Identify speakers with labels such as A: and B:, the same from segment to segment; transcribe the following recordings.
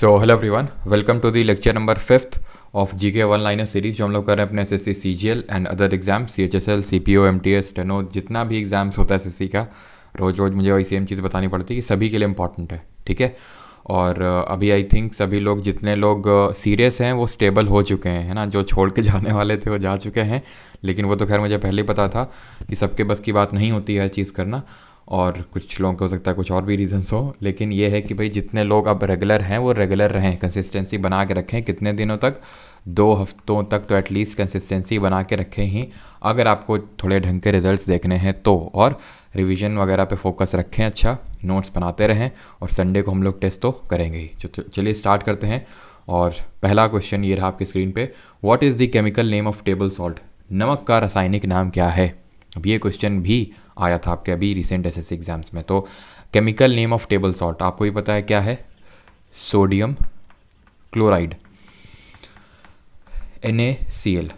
A: So hello everyone welcome to the lecture number fifth of G K one liner series जो हम लोग कर रहे हैं अपने S S C C G L and other exam C H S L C P O M T S टेनो जितना भी एग्जाम्स होता है एस एस सी का रोज़ रोज़ मुझे वही सेम चीज़ बतानी पड़ती है कि सभी के लिए इंपॉर्टेंट है ठीक है और uh, अभी आई थिंक सभी लोग जितने लोग सीरियस uh, हैं वो स्टेबल हो चुके हैं है ना जो छोड़ के जाने वाले थे वो जा चुके हैं लेकिन वो तो खैर मुझे पहले ही पता था कि सबके बस की बात नहीं होती है चीज़ करना और कुछ लोगों का हो सकता है कुछ और भी रीज़न्स हो लेकिन ये है कि भाई जितने लोग अब रेगुलर हैं वो रेगुलर रहें कंसिस्टेंसी बना के रखें कितने दिनों तक दो हफ्तों तक तो एटलीस्ट कंसिस्टेंसी बना के रखें ही अगर आपको थोड़े ढंग के रिजल्ट्स देखने हैं तो और रिविजन वगैरह पे फोकस रखें अच्छा नोट्स बनाते रहें और संडे को हम लोग टेस्ट तो करेंगे ही तो, तो चलिए स्टार्ट करते हैं और पहला क्वेश्चन ये रहा आपकी स्क्रीन पे what is the chemical name of table salt नमक का रासायनिक नाम क्या है अब ये क्वेश्चन भी आया था आपके अभी रिसेंट एस एग्ज़ाम्स में तो chemical name of table salt आपको ये पता है क्या है सोडियम क्लोराइड एन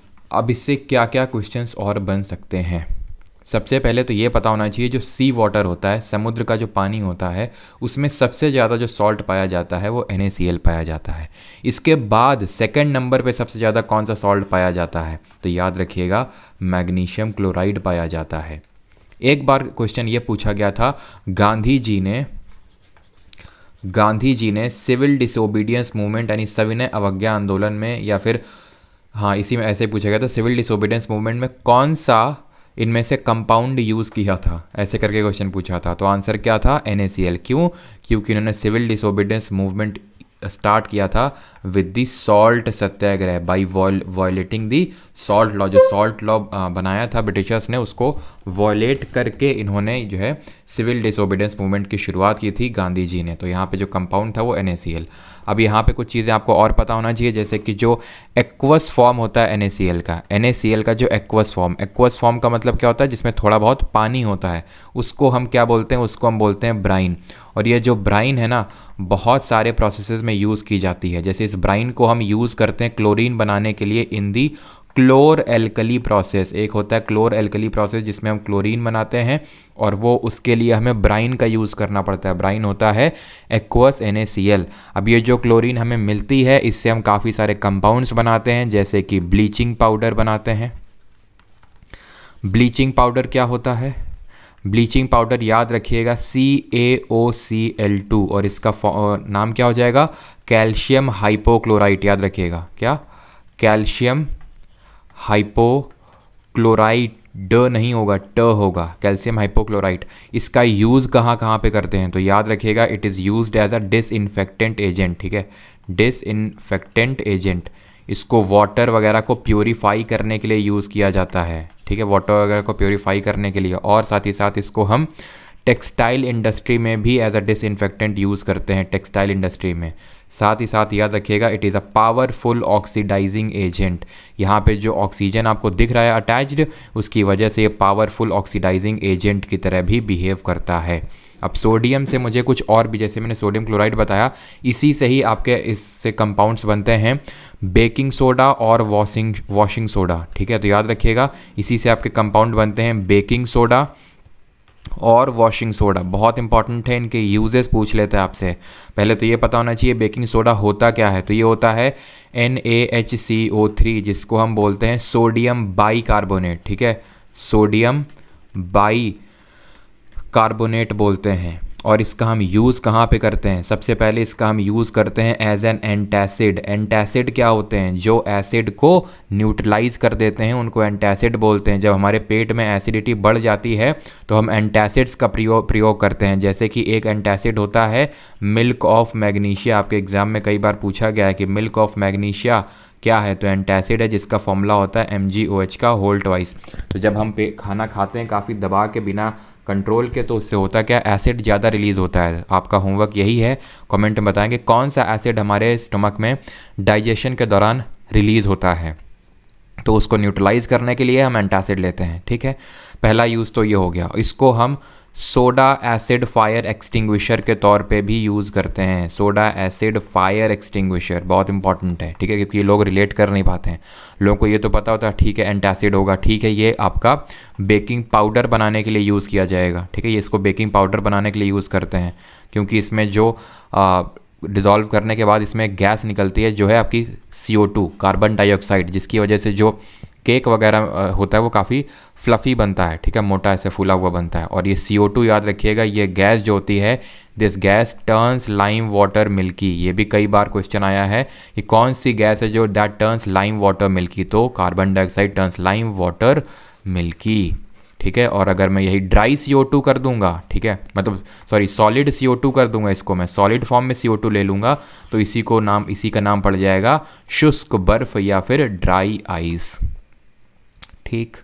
A: अब इससे क्या क्या क्वेश्चन और बन सकते हैं सबसे पहले तो ये पता होना चाहिए जो सी वाटर होता है समुद्र का जो पानी होता है उसमें सबसे ज़्यादा जो सॉल्ट पाया जाता है वो एन पाया जाता है इसके बाद सेकंड नंबर पे सबसे ज़्यादा कौन सा सॉल्ट पाया जाता है तो याद रखिएगा मैग्नीशियम क्लोराइड पाया जाता है एक बार क्वेश्चन ये पूछा गया था गांधी जी ने गांधी जी ने सिविल डिसोबीडियंस मूवमेंट यानी सविनय अवज्ञा आंदोलन में या फिर हाँ इसी में ऐसे पूछा गया था सिविल डिसोबीडियंस मूवमेंट में कौन सा इनमें से कंपाउंड यूज़ किया था ऐसे करके क्वेश्चन पूछा था तो आंसर क्या था एन क्यों क्योंकि इन्होंने सिविल डिसोबीडियंस मूवमेंट स्टार्ट किया था with the salt Satyagraha by violating the salt law जो सॉल्ट लॉ बनाया था ब्रिटिशर्स ने उसको वॉयलेट करके इन्होंने जो है सिविल डिसोबिडेंस मूवमेंट की शुरुआत की थी गांधी जी ने तो यहाँ पे जो कंपाउंड था वो एन अब यहाँ पे कुछ चीज़ें आपको और पता होना चाहिए जैसे कि जो एक्वस फॉर्म होता है एन का एन का जो एक्वस फॉर्म एक्वस फॉर्म का मतलब क्या होता है जिसमें थोड़ा बहुत पानी होता है उसको हम क्या बोलते हैं उसको हम बोलते हैं ब्राइन और ये जो ब्राइन है ना बहुत सारे प्रोसेसेस में यूज़ की जाती है जैसे इस ब्राइन को हम यूज़ करते हैं क्लोरीन बनाने के लिए इन दी क्लोर एल्कली प्रोसेस एक होता है क्लोर एल्कली प्रोसेस जिसमें हम क्लोरीन बनाते हैं और वो उसके लिए हमें ब्राइन का यूज़ करना पड़ता है ब्राइन होता है एक्वस एन अब ये जो क्लोरीन हमें मिलती है इससे हम काफ़ी सारे कंपाउंड्स बनाते हैं जैसे कि ब्लीचिंग पाउडर बनाते हैं ब्लीचिंग पाउडर क्या होता है ब्लीचिंग पाउडर याद रखिएगा सी ए ओ सी एल टू और इसका नाम क्या हो जाएगा कैल्शियम हाइपोक्लोराइट याद रखिएगा क्या कैल्शियम हाइपोक्लोराइट ड नहीं होगा ट होगा कैल्शियम हाइपोक्लोराइट इसका यूज़ कहाँ कहाँ पे करते हैं तो याद रखिएगा it is use as a disinfectant agent ठीक है डिसइनफेक्टेंट एजेंट इसको वाटर वगैरह को प्योरीफाई करने के लिए यूज़ किया जाता है ठीक है वाटर वगैरह को प्योरीफाई करने के लिए और साथ ही साथ इसको हम टेक्सटाइल इंडस्ट्री में भी एज अ डिसइनफेक्टेंट यूज़ करते हैं टेक्सटाइल इंडस्ट्री में साथ ही साथ याद रखिएगा it is a powerful oxidising agent यहाँ पे जो ऑक्सीजन आपको दिख रहा है अटैच्ड उसकी वजह से ये पावरफुल ऑक्सीडाइजिंग एजेंट की तरह भी बिहेव करता है अब सोडियम से मुझे कुछ और भी जैसे मैंने सोडियम क्लोराइड बताया इसी से ही आपके इससे कंपाउंड्स बनते हैं बेकिंग सोडा और वॉशिंग वॉशिंग सोडा ठीक है तो याद रखिएगा इसी से आपके कंपाउंड बनते हैं बेकिंग सोडा और वॉशिंग सोडा बहुत इंपॉर्टेंट है इनके यूजेस पूछ लेते हैं आपसे पहले तो ये पता होना चाहिए बेकिंग सोडा होता क्या है तो ये होता है N A H C O three जिसको हम बोलते हैं सोडियम बाई कार्बोनेट ठीक है सोडियम बाई कार्बोनेट बोलते हैं और इसका हम यूज़ कहाँ पे करते हैं सबसे पहले इसका हम यूज़ करते हैं एज एन एंटासिड एंटासिड क्या होते हैं जो एसिड को न्यूट्रलाइज कर देते हैं उनको एंटैसिड बोलते हैं जब हमारे पेट में एसिडिटी बढ़ जाती है तो हम एंटासिड्स का प्रयोग प्रयोग करते हैं जैसे कि एक एंटासिड होता है मिल्क ऑफ मैग्नीशिया आपके एग्ज़ाम में कई बार पूछा गया है कि मिल्क ऑफ मैग्नीशिया क्या है तो एंटासिड है जिसका फॉर्मूला होता है एम का होल्ट वाइस तो जब हम पे खाना खाते हैं काफ़ी दबा के बिना कंट्रोल के तो उससे होता क्या एसिड ज़्यादा रिलीज़ होता है आपका होमवर्क यही है कमेंट में बताएंगे कौन सा एसिड हमारे स्टमक में डाइजेशन के दौरान रिलीज़ होता है तो उसको न्यूट्रलाइज करने के लिए हम एंटासिड लेते हैं ठीक है पहला यूज़ तो ये हो गया इसको हम सोडा एसिड फायर एक्सटिंग्विशर के तौर पे भी यूज़ करते हैं सोडा एसिड फायर एक्सटिंग्विशर बहुत इंपॉर्टेंट है ठीक है क्योंकि ये लोग रिलेट कर नहीं पाते हैं लोगों को ये तो पता होता है ठीक है एंटासिड होगा ठीक है ये आपका बेकिंग पाउडर बनाने के लिए यूज़ किया जाएगा ठीक है ये इसको बेकिंग पाउडर बनाने के लिए यूज़ करते हैं क्योंकि इसमें जो आ, डिज़ोल्व करने के बाद इसमें गैस निकलती है जो है आपकी सी कार्बन डाइऑक्साइड जिसकी वजह से जो केक वगैरह होता है वो काफ़ी फ्लफ़ी बनता है ठीक है मोटा ऐसे फूला हुआ बनता है और ये सी याद रखिएगा ये गैस जो होती है this gas turns lime water milky ये भी कई बार क्वेश्चन आया है कि कौन सी गैस है जो that turns lime water milky तो carbon dioxide turns lime water milky ठीक है और अगर मैं यही ड्राई सी टू कर दूंगा ठीक है मतलब सॉरी सॉलिड सी टू कर दूंगा इसको मैं सॉलिड फॉर्म में सी टू ले लूँगा तो इसी को नाम इसी का नाम पड़ जाएगा शुष्क बर्फ या फिर ड्राई आइस ठीक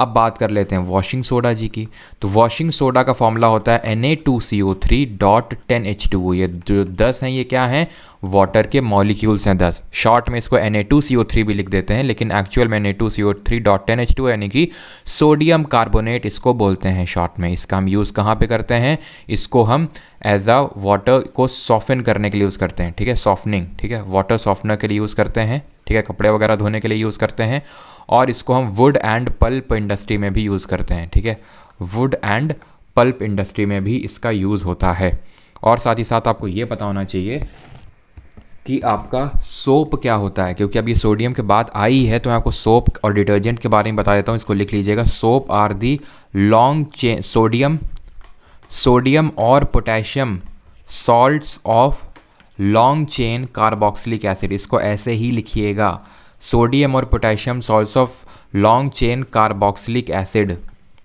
A: अब बात कर लेते हैं वॉशिंग सोडा जी की तो वॉशिंग सोडा का फॉर्मूला होता है N A two C O three dot ten H two ये जो दस हैं ये क्या हैं वाटर के मॉलिक्यूल्स हैं दस शॉर्ट में इसको N A two C O three भी लिख देते हैं लेकिन एक्चुअल में N A two C O three dot ten H two यानी कि सोडियम कार्बोनेट इसको बोलते हैं शॉर्ट में इसका हम यूज़ कहाँ पर करते हैं इसको हम एज अ वाटर को सॉफ्टन करने के लिए यूज़ करते हैं ठीक है सॉफ्टनिंग ठीक है वाटर सॉफ्टनर के लिए यूज़ करते हैं ठीक है कपड़े वगैरह धोने के लिए यूज़ करते हैं और इसको हम वुड एंड पल्प इंडस्ट्री में भी यूज़ करते हैं ठीक है वुड एंड पल्प इंडस्ट्री में भी इसका यूज़ होता है और साथ ही साथ आपको ये पता होना चाहिए कि आपका सोप क्या होता है क्योंकि अब ये सोडियम के बाद आई है तो मैं आपको सोप और डिटर्जेंट के बारे में बता देता हूँ इसको लिख लीजिएगा soap are the long chain sodium sodium और potassium salts of long chain carboxylic acid इसको ऐसे ही लिखिएगा सोडियम और potassium salt of long chain carboxylic acid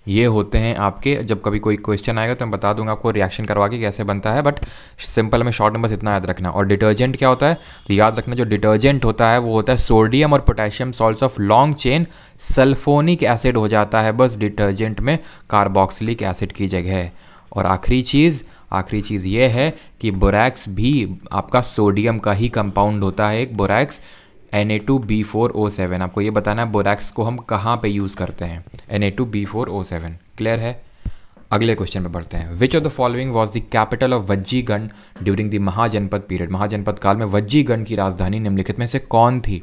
A: ये होते हैं आपके जब कभी कोई क्वेश्चन आएगा तो मैं बता दूंगा आपको रिएक्शन करवा के कैसे बनता है बट सिंपल में शॉर्ट में बस इतना याद रखना और डिटर्जेंट क्या होता है तो याद रखना जो डिटर्जेंट होता है वो होता है सोडियम और potassium salt of long chain sulphonic acid हो जाता है बस डिटर्जेंट में कार्बोक्सिलिक एसिड की जगह और आखिरी चीज़ आखिरी चीज़ ये है कि बोरैक्स भी आपका सोडियम का ही कंपाउंड होता है एक borax N A two B four O seven आपको ये बताना है बोरैक्स को हम कहाँ पे यूज़ करते हैं N A two B four O seven clear है अगले क्वेश्चन में बढ़ते हैं which of the following was the capital of Vajjigana during the Mahajanapada period Mahajanapada काल में वज्जीगण की राजधानी निम्नलिखित में से कौन थी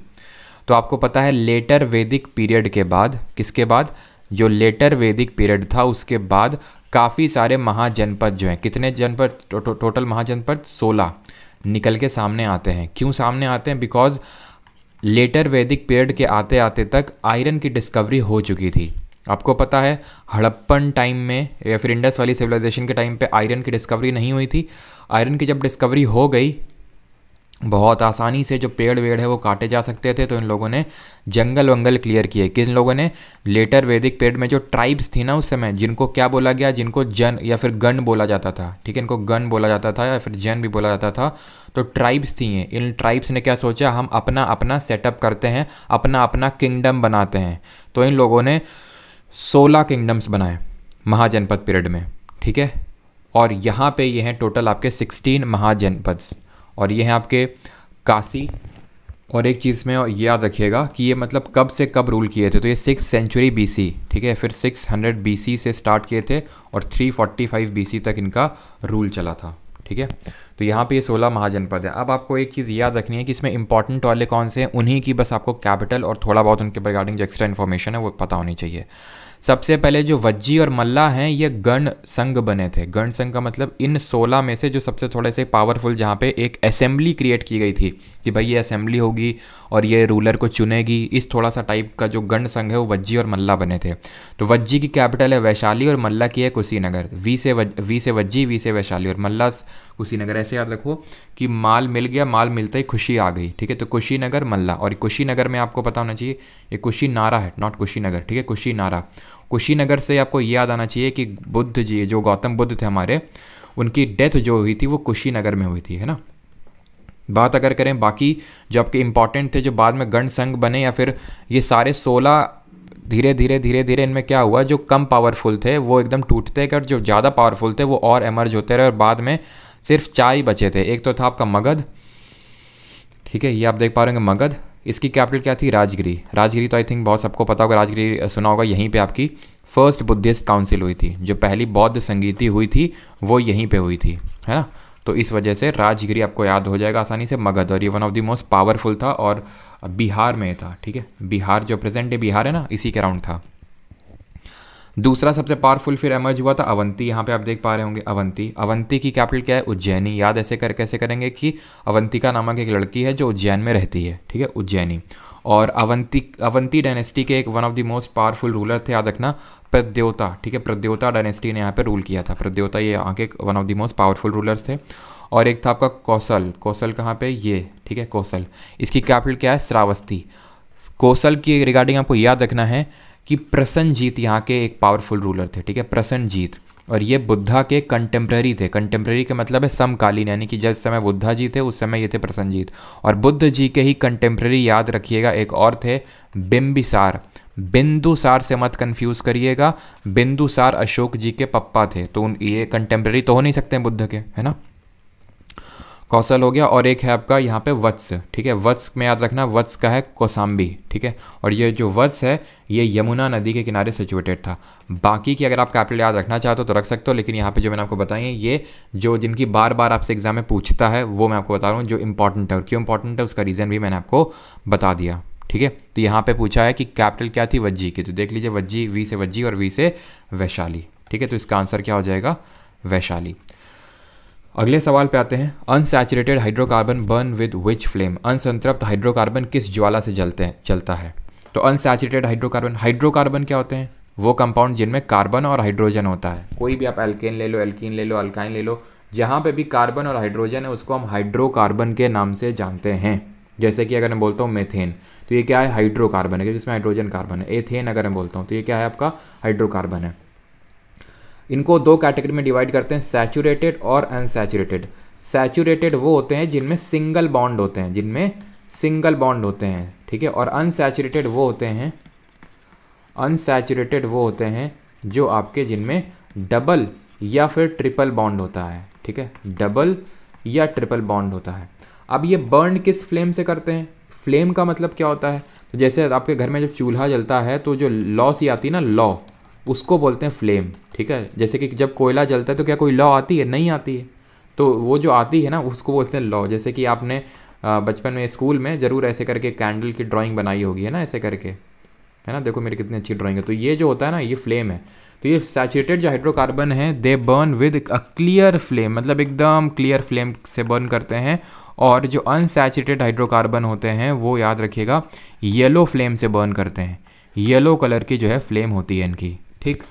A: तो आपको पता है लेटर वैदिक पीरियड के बाद किसके बाद जो लेटर वैदिक पीरियड था उसके बाद काफ़ी सारे महाजनपद जो हैं कितने जनपद टो, टो, टोटल महाजनपद सोलह निकल के सामने आते हैं क्यों सामने आते हैं बिकॉज लेटर वैदिक पीरियड के आते आते तक आयरन की डिस्कवरी हो चुकी थी आपको पता है हड़प्पन टाइम में या फिर इंडस वाली सिविलाइजेशन के टाइम पे आयरन की डिस्कवरी नहीं हुई थी आयरन की जब डिस्कवरी हो गई बहुत आसानी से जो पेड़ वेड़ है वो काटे जा सकते थे तो इन लोगों ने जंगल वंगल क्लियर किए किन लोगों ने लेटर वैदिक पेड़ में जो ट्राइब्स थी ना उस समय जिनको क्या बोला गया जिनको जन या फिर गन बोला जाता था ठीक है इनको गन बोला जाता था या फिर जन भी बोला जाता था तो ट्राइब्स थी इन ट्राइब्स ने क्या सोचा हम अपना अपना सेटअप करते हैं अपना अपना किंगडम बनाते हैं तो इन लोगों ने सोलह किंगडम्स बनाए महाजनपद पीरियड में ठीक है और यहाँ पे ये हैं टोटल आपके सिक्सटीन महाजनपद्स और ये हैं आपके काशी और एक चीज़ में ये याद रखिएगा कि ये मतलब कब से कब रूल किए थे तो ये सिक्स सेंचुरी बी ठीक है फिर सिक्स हंड्रेड बीसी से स्टार्ट किए थे और थ्री फोर्टी फाइव बीसी तक इनका रूल चला था ठीक है तो यहाँ पे ये सोलह महाजनपद है अब आपको एक चीज़ याद रखनी है कि इसमें इंपॉर्टेंट टॉयले कौन से हैं उन्हीं की बस आपको कैपिटल और थोड़ा बहुत उनके रिगार्डिंग जो एक्स्ट्रा इन्फॉर्मेशन है वो पता होनी चाहिए सबसे पहले जो वज्जी और मल्ला हैं ये गण संघ बने थे गण संघ का मतलब इन सोलह में से जो सबसे थोड़े से पावरफुल जहाँ पे एक असेंबली क्रिएट की गई थी कि भाई ये असेंबली होगी और ये रूलर को चुनेगी इस थोड़ा सा टाइप का जो गण संघ है वो वज्जी और मल्ला बने थे तो वज्जी की कैपिटल है वैशाली और मल्ला की है कुशीनगर वी से वज वी से वज्जी वी से वैशाली और मल्ला कुशीनगर ऐसे याद रखो कि माल मिल गया माल मिलते ही खुशी आ गई ठीक है तो कुशीनगर मल्ला और कुशीनगर में आपको पता होना चाहिए ये कुशी नारा है नॉट कुशीनगर ठीक है कुशी नारा कुशीनगर से आपको ये याद आना चाहिए कि बुद्ध जी जो गौतम बुद्ध थे हमारे उनकी डेथ जो हुई थी वो कुशीनगर में हुई थी है ना बात अगर करें बाकी जो आपके इंपॉर्टेंट थे जो बाद में गण संघ बने या फिर ये सारे सोलह धीरे धीरे धीरे धीरे इनमें क्या हुआ जो कम पावरफुल थे वो एकदम टूटते गए और जो ज़्यादा पावरफुल थे वो और एमर्ज होते रहे और बाद में सिर्फ चार ही बचे थे एक तो था आपका मगध ठीक है ये आप देख पा रहे होंगे मगध इसकी कैपिटल क्या थी राजगिरी राजगिरी तो आई थिंक बहुत सबको पता होगा राजगिरी सुना होगा यहीं पे आपकी फर्स्ट बुद्धिस्ट काउंसिल हुई थी जो पहली बौद्ध संगीति हुई थी वो यहीं पे हुई थी है ना तो इस वजह से राजगिरी आपको याद हो जाएगा आसानी से मगध और ये one of the most powerful था और बिहार में था ठीक है बिहार जो प्रेजेंट डे बिहार है ना इसी के अराउंड था दूसरा सबसे पावरफुल फिर एमर्ज हुआ था अवंती यहाँ पे आप देख पा रहे होंगे अवंती अवंती की कैपिटल क्या है उज्जैनी याद ऐसे कर कैसे करेंगे कि अवंतिका नामक एक लड़की है जो उज्जैन में रहती है ठीक है उज्जैनी और अवंती अवंती डायनेस्टी के एक one of the most powerful ruler थे याद रखना प्रद्योता ठीक है प्रद्योता डायनेस्टी ने यहाँ पर रूल किया था प्रद्योता ये यहाँ के one of the most powerful rulers थे और एक था आपका कौशल कौशल कहाँ पे ये ठीक है कौशल इसकी कैपिटल क्या है श्रावस्ती कौशल की रिगार्डिंग आपको याद रखना है कि प्रसन्नजीत यहाँ के एक पावरफुल रूलर थे ठीक है प्रसन्नजीत और ये बुद्धा के कंटेम्प्रेरी थे कंटेम्प्रेरी के मतलब है समकालीन यानी कि जिस समय बुद्धा जी थे उस समय ये थे प्रसन्नजीत और बुद्ध जी के ही कंटेम्प्रेरी याद रखिएगा एक और थे बिम्बिसार बिंदुसार से मत कंफ्यूज करिएगा बिंदुसार अशोक जी के पप्पा थे तो ये कंटेम्प्रेरी तो हो नहीं सकते हैं बुद्ध के है ना कौशल हो गया और एक है आपका यहाँ पे वत्स ठीक है वत्स में याद रखना वत्स का है कोसाम्बी ठीक है और ये जो वत्स है ये यमुना नदी के किनारे सिचुएटेड था बाकी की अगर आप कैपिटल याद रखना चाहते हो तो, तो रख सकते हो लेकिन यहाँ पे जो मैंने आपको बताई है ये जो जिनकी बार बार आपसे एग्जाम में पूछता है वो मैं आपको बता रहा हूँ जो इंपॉर्टेंट है और क्यों इंपॉर्टेंट है उसका रीज़न भी मैंने आपको बता दिया ठीक है तो यहाँ पर पूछा है कि कैपिटल क्या थी वज्जी की तो देख लीजिए वज्जी वी से वज्जी और वी से वैशाली ठीक है तो इसका आंसर क्या हो जाएगा वैशाली अगले सवाल पे आते हैं unsaturated hydrocarbon burn with which flame अनसंतृप्त हाइड्रोकार्बन किस ज्वाला से जलते हैं जलता है तो अनसेचुरेटेड हाइड्रोकार्बन हाइड्रोकार्बन क्या होते हैं वो कंपाउंड जिनमें कार्बन और हाइड्रोजन होता है कोई भी आप एल्केन ले लो एल्किन ले लो अल्काइन ले लो जहाँ पे भी कार्बन और हाइड्रोजन है उसको हम हाइड्रोकार्बन के नाम से जानते हैं जैसे कि अगर मैं बोलता हूँ मेथेन तो ये क्या है हाइड्रोकार्बन है क्योंकि इसमें हाइड्रोजन कार्बन है एथेन अगर मैं बोलता हूँ तो ये क्या है आपका हाइड्रोकार्बन है इनको दो कैटेगरी में डिवाइड करते हैं सैचुरेटेड और अनसेचुरेटेड सैचुरेटेड वो होते हैं जिनमें सिंगल बॉन्ड होते हैं जिनमें सिंगल बॉन्ड होते हैं ठीक है और अनसेचुरेटेड वो होते हैं अनसेचुरेटेड वो होते हैं जो आपके जिनमें डबल या फिर ट्रिपल बॉन्ड होता है ठीक है डबल या ट्रिपल बॉन्ड होता है अब ये बर्न किस फ्लेम से करते हैं फ्लेम का मतलब क्या होता है तो जैसे आपके घर में जब चूल्हा जलता है तो जो लॉ सी आती है ना लॉ उसको बोलते हैं फ्लेम ठीक है जैसे कि जब कोयला जलता है तो क्या कोई लॉ आती है नहीं आती है तो वो जो आती है ना उसको बोलते हैं लॉ जैसे कि आपने बचपन में स्कूल में ज़रूर ऐसे करके कैंडल की ड्राइंग बनाई होगी है ना ऐसे करके है ना देखो मेरी कितनी अच्छी ड्राइंग है तो ये जो होता है ना ये फ्लेम है तो ये सैचुरेटेड जो हाइड्रोकार्बन है they burn with a clear flame मतलब एकदम क्लियर फ्लेम से बर्न करते हैं और जो अनसैचुरेटेड हाइड्रोकार्बन होते हैं वो याद रखिएगा येलो फ्लेम से बर्न करते हैं येलो कलर की जो है फ्लेम होती है इनकी ठीक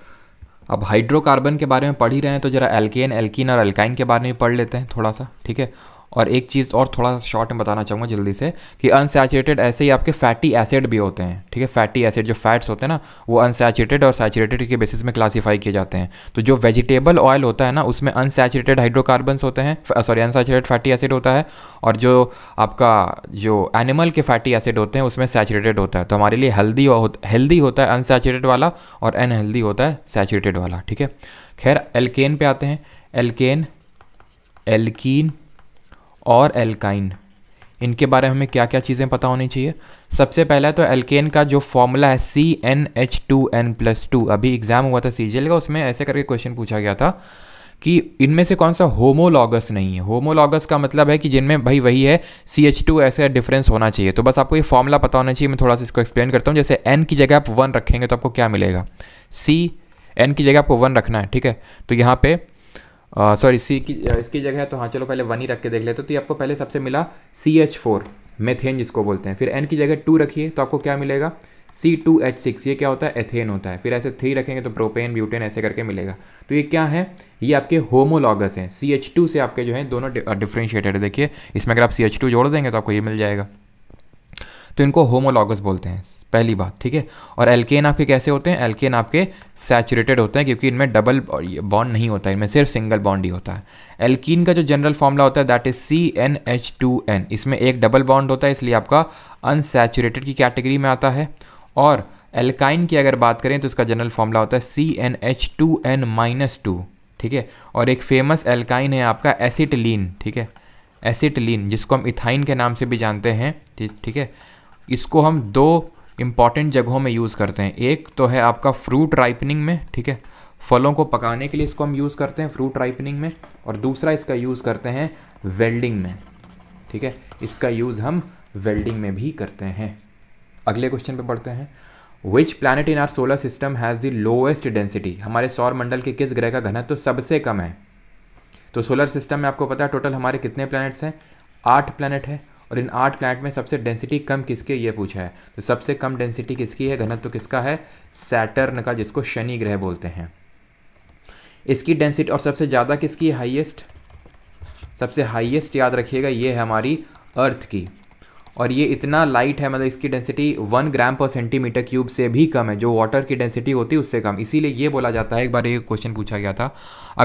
A: अब हाइड्रोकार्बन के बारे में पढ़ ही रहे हैं तो ज़रा एल्केन एल्किन और एल्काइन के बारे में पढ़ लेते हैं थोड़ा सा ठीक है और एक चीज़ और थोड़ा सा शॉर्ट में बताना चाहूँगा जल्दी से कि अनसेचुरेटेड ऐसे ही आपके फैटी एसिड भी होते हैं ठीक है फैटी एसिड जो फैट्स होते हैं ना वो अनसैचुरेटेड और सैचुरेटेड के बेसिस में क्लासीफाई किए जाते हैं तो जो वेजिटेबल ऑयल होता है ना उसमें अनसैचुरेटेड हाइड्रोकार्बन्स होते हैं सॉरी अनसेचुरेटेड फैटी एसिड होता है और जो आपका जो एनिमल के फैटी एसिड होते हैं उसमें सैचुरेटेड होता है तो हमारे लिए हेल्दी हेल्दी होता है अनसेचुरेटेड वाला और अनहेल्दी होता है सैचुरेटेड वाला ठीक है खैर एल्केन पे आते हैं एल्केन एल्कीन और एल्काइन इनके बारे में हमें क्या क्या चीज़ें पता होनी चाहिए सबसे पहला तो एल्केन का जो फॉर्मूला है C n H two n plus two अभी एग्जाम हुआ था सी का उसमें ऐसे करके क्वेश्चन पूछा गया था कि इनमें से कौन सा होमोलॉगस नहीं है होमोलॉगस का मतलब है कि जिनमें भाई वही है सी एच टू ऐसे डिफरेंस होना चाहिए तो बस आपको ये फॉर्मूला पता होना चाहिए मैं थोड़ा सा इसको एक्सप्लेन करता हूँ जैसे एन की जगह आप वन रखेंगे तो आपको क्या मिलेगा सी एन की जगह आपको वन रखना है ठीक है तो यहाँ पर सॉरी सी की इसकी जगह है तो हाँ चलो पहले वन ही रख के देख लेते तो ये आपको पहले सबसे मिला सी एच फोर मेथेन जिसको बोलते हैं फिर एन की जगह टू रखिए तो आपको क्या मिलेगा सी टू एच सिक्स ये क्या होता है एथेन होता है फिर ऐसे थ्री रखेंगे तो प्रोपेन ब्यूटेन ऐसे करके मिलेगा तो ये क्या है ये आपके होमोलॉगस हैं सी एच टू से आपके जो है दोनों डिफ्रेंशिएटेड है देखिए इसमें अगर आप सी एच टू जोड़ देंगे तो आपको ये मिल जाएगा तो इनको होमोलॉगस बोलते हैं पहली बात ठीक है और एल्केन आपके कैसे होते हैं एल्केन आपके सैचुरेटेड होते हैं क्योंकि इनमें डबल बॉन्ड नहीं होता है इनमें सिर्फ सिंगल बॉन्ड ही होता है एल्कीन का जो जनरल फॉर्मूला होता है that is C n H two n इसमें एक डबल बॉन्ड होता है इसलिए आपका अनसेचुरेटेड की कैटेगरी में आता है और एल्काइन की अगर बात करें तो इसका जनरल फॉर्मूला होता है C n H two n minus two ठीक है और एक फेमस एल्काइन है आपका एसिटलीन ठीक है एसिटलीन जिसको हम इथाइन के नाम से भी जानते हैं ठीक है इसको हम दो इंपॉर्टेंट जगहों में यूज़ करते हैं एक तो है आपका फ्रूट राइपनिंग में ठीक है फलों को पकाने के लिए इसको हम यूज़ करते हैं फ्रूट राइपनिंग में और दूसरा इसका यूज़ करते हैं वेल्डिंग में ठीक है इसका यूज़ हम वेल्डिंग में भी करते हैं अगले क्वेश्चन पे पढ़ते हैं which planet in our solar system has the lowest density हमारे सौर मंडल के किस ग्रह का घनत्व तो सबसे कम है तो सोलर सिस्टम में आपको पता है टोटल हमारे कितने प्लैनेट्स हैं आठ प्लैनेट हैं और इन आठ प्लैनेट में सबसे डेंसिटी कम किसकी ये पूछा है तो सबसे कम डेंसिटी किसकी है घनत्व तो किसका है सैटर्न का जिसको शनि ग्रह बोलते हैं इसकी डेंसिटी और सबसे ज़्यादा किसकी हाईएस्ट सबसे हाईएस्ट याद रखिएगा ये है हमारी अर्थ की और ये इतना लाइट है मतलब इसकी डेंसिटी वन ग्राम पर सेंटीमीटर क्यूब से भी कम है जो वाटर की डेंसिटी होती है उससे कम इसीलिए ये बोला जाता है एक बार ये क्वेश्चन पूछा गया था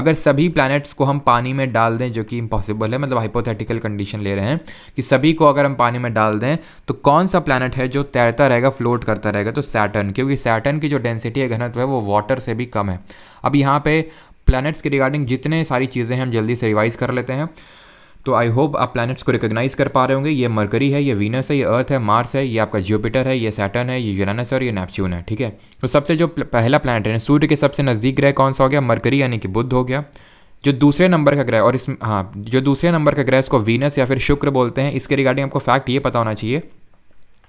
A: अगर सभी प्लैनेट्स को हम पानी में डाल दें जो कि इम्पॉसिबल है मतलब हाइपोथेटिकल कंडीशन ले रहे हैं कि सभी को अगर हम पानी में डाल दें तो कौन सा प्लानट है जो तैरता रहेगा फ्लोट करता रहेगा तो सैटर्न क्योंकि सैटर्न की जो डेंसिटी है घनत्व है वो वाटर से भी कम है अब यहाँ पर प्लानट्स के रिगार्डिंग जितने सारी चीज़ें हैं हम जल्दी से रिवाइज़ कर लेते हैं तो आई होप आप प्लैनेट्स को रिकोगनाइज कर पा रहे होंगे ये मरकरी है ये वीनस है ये अर्थ है मार्स है ये आपका ज्यूपिटर है ये सैटर्न है ये यूरानस और ये नेपच्यून है ठीक है तो सबसे जो पहला प्लानट है सूर्य के सबसे नज़दीक ग्रह कौन सा हो गया मरकरी यानी कि बुद्ध हो गया जो दूसरे नंबर का ग्रह और इस हाँ जो दूसरे नंबर का ग्रह इसको वीनस या फिर शुक्र बोलते हैं इसके रिगार्डिंग आपको फैक्ट ये पता होना चाहिए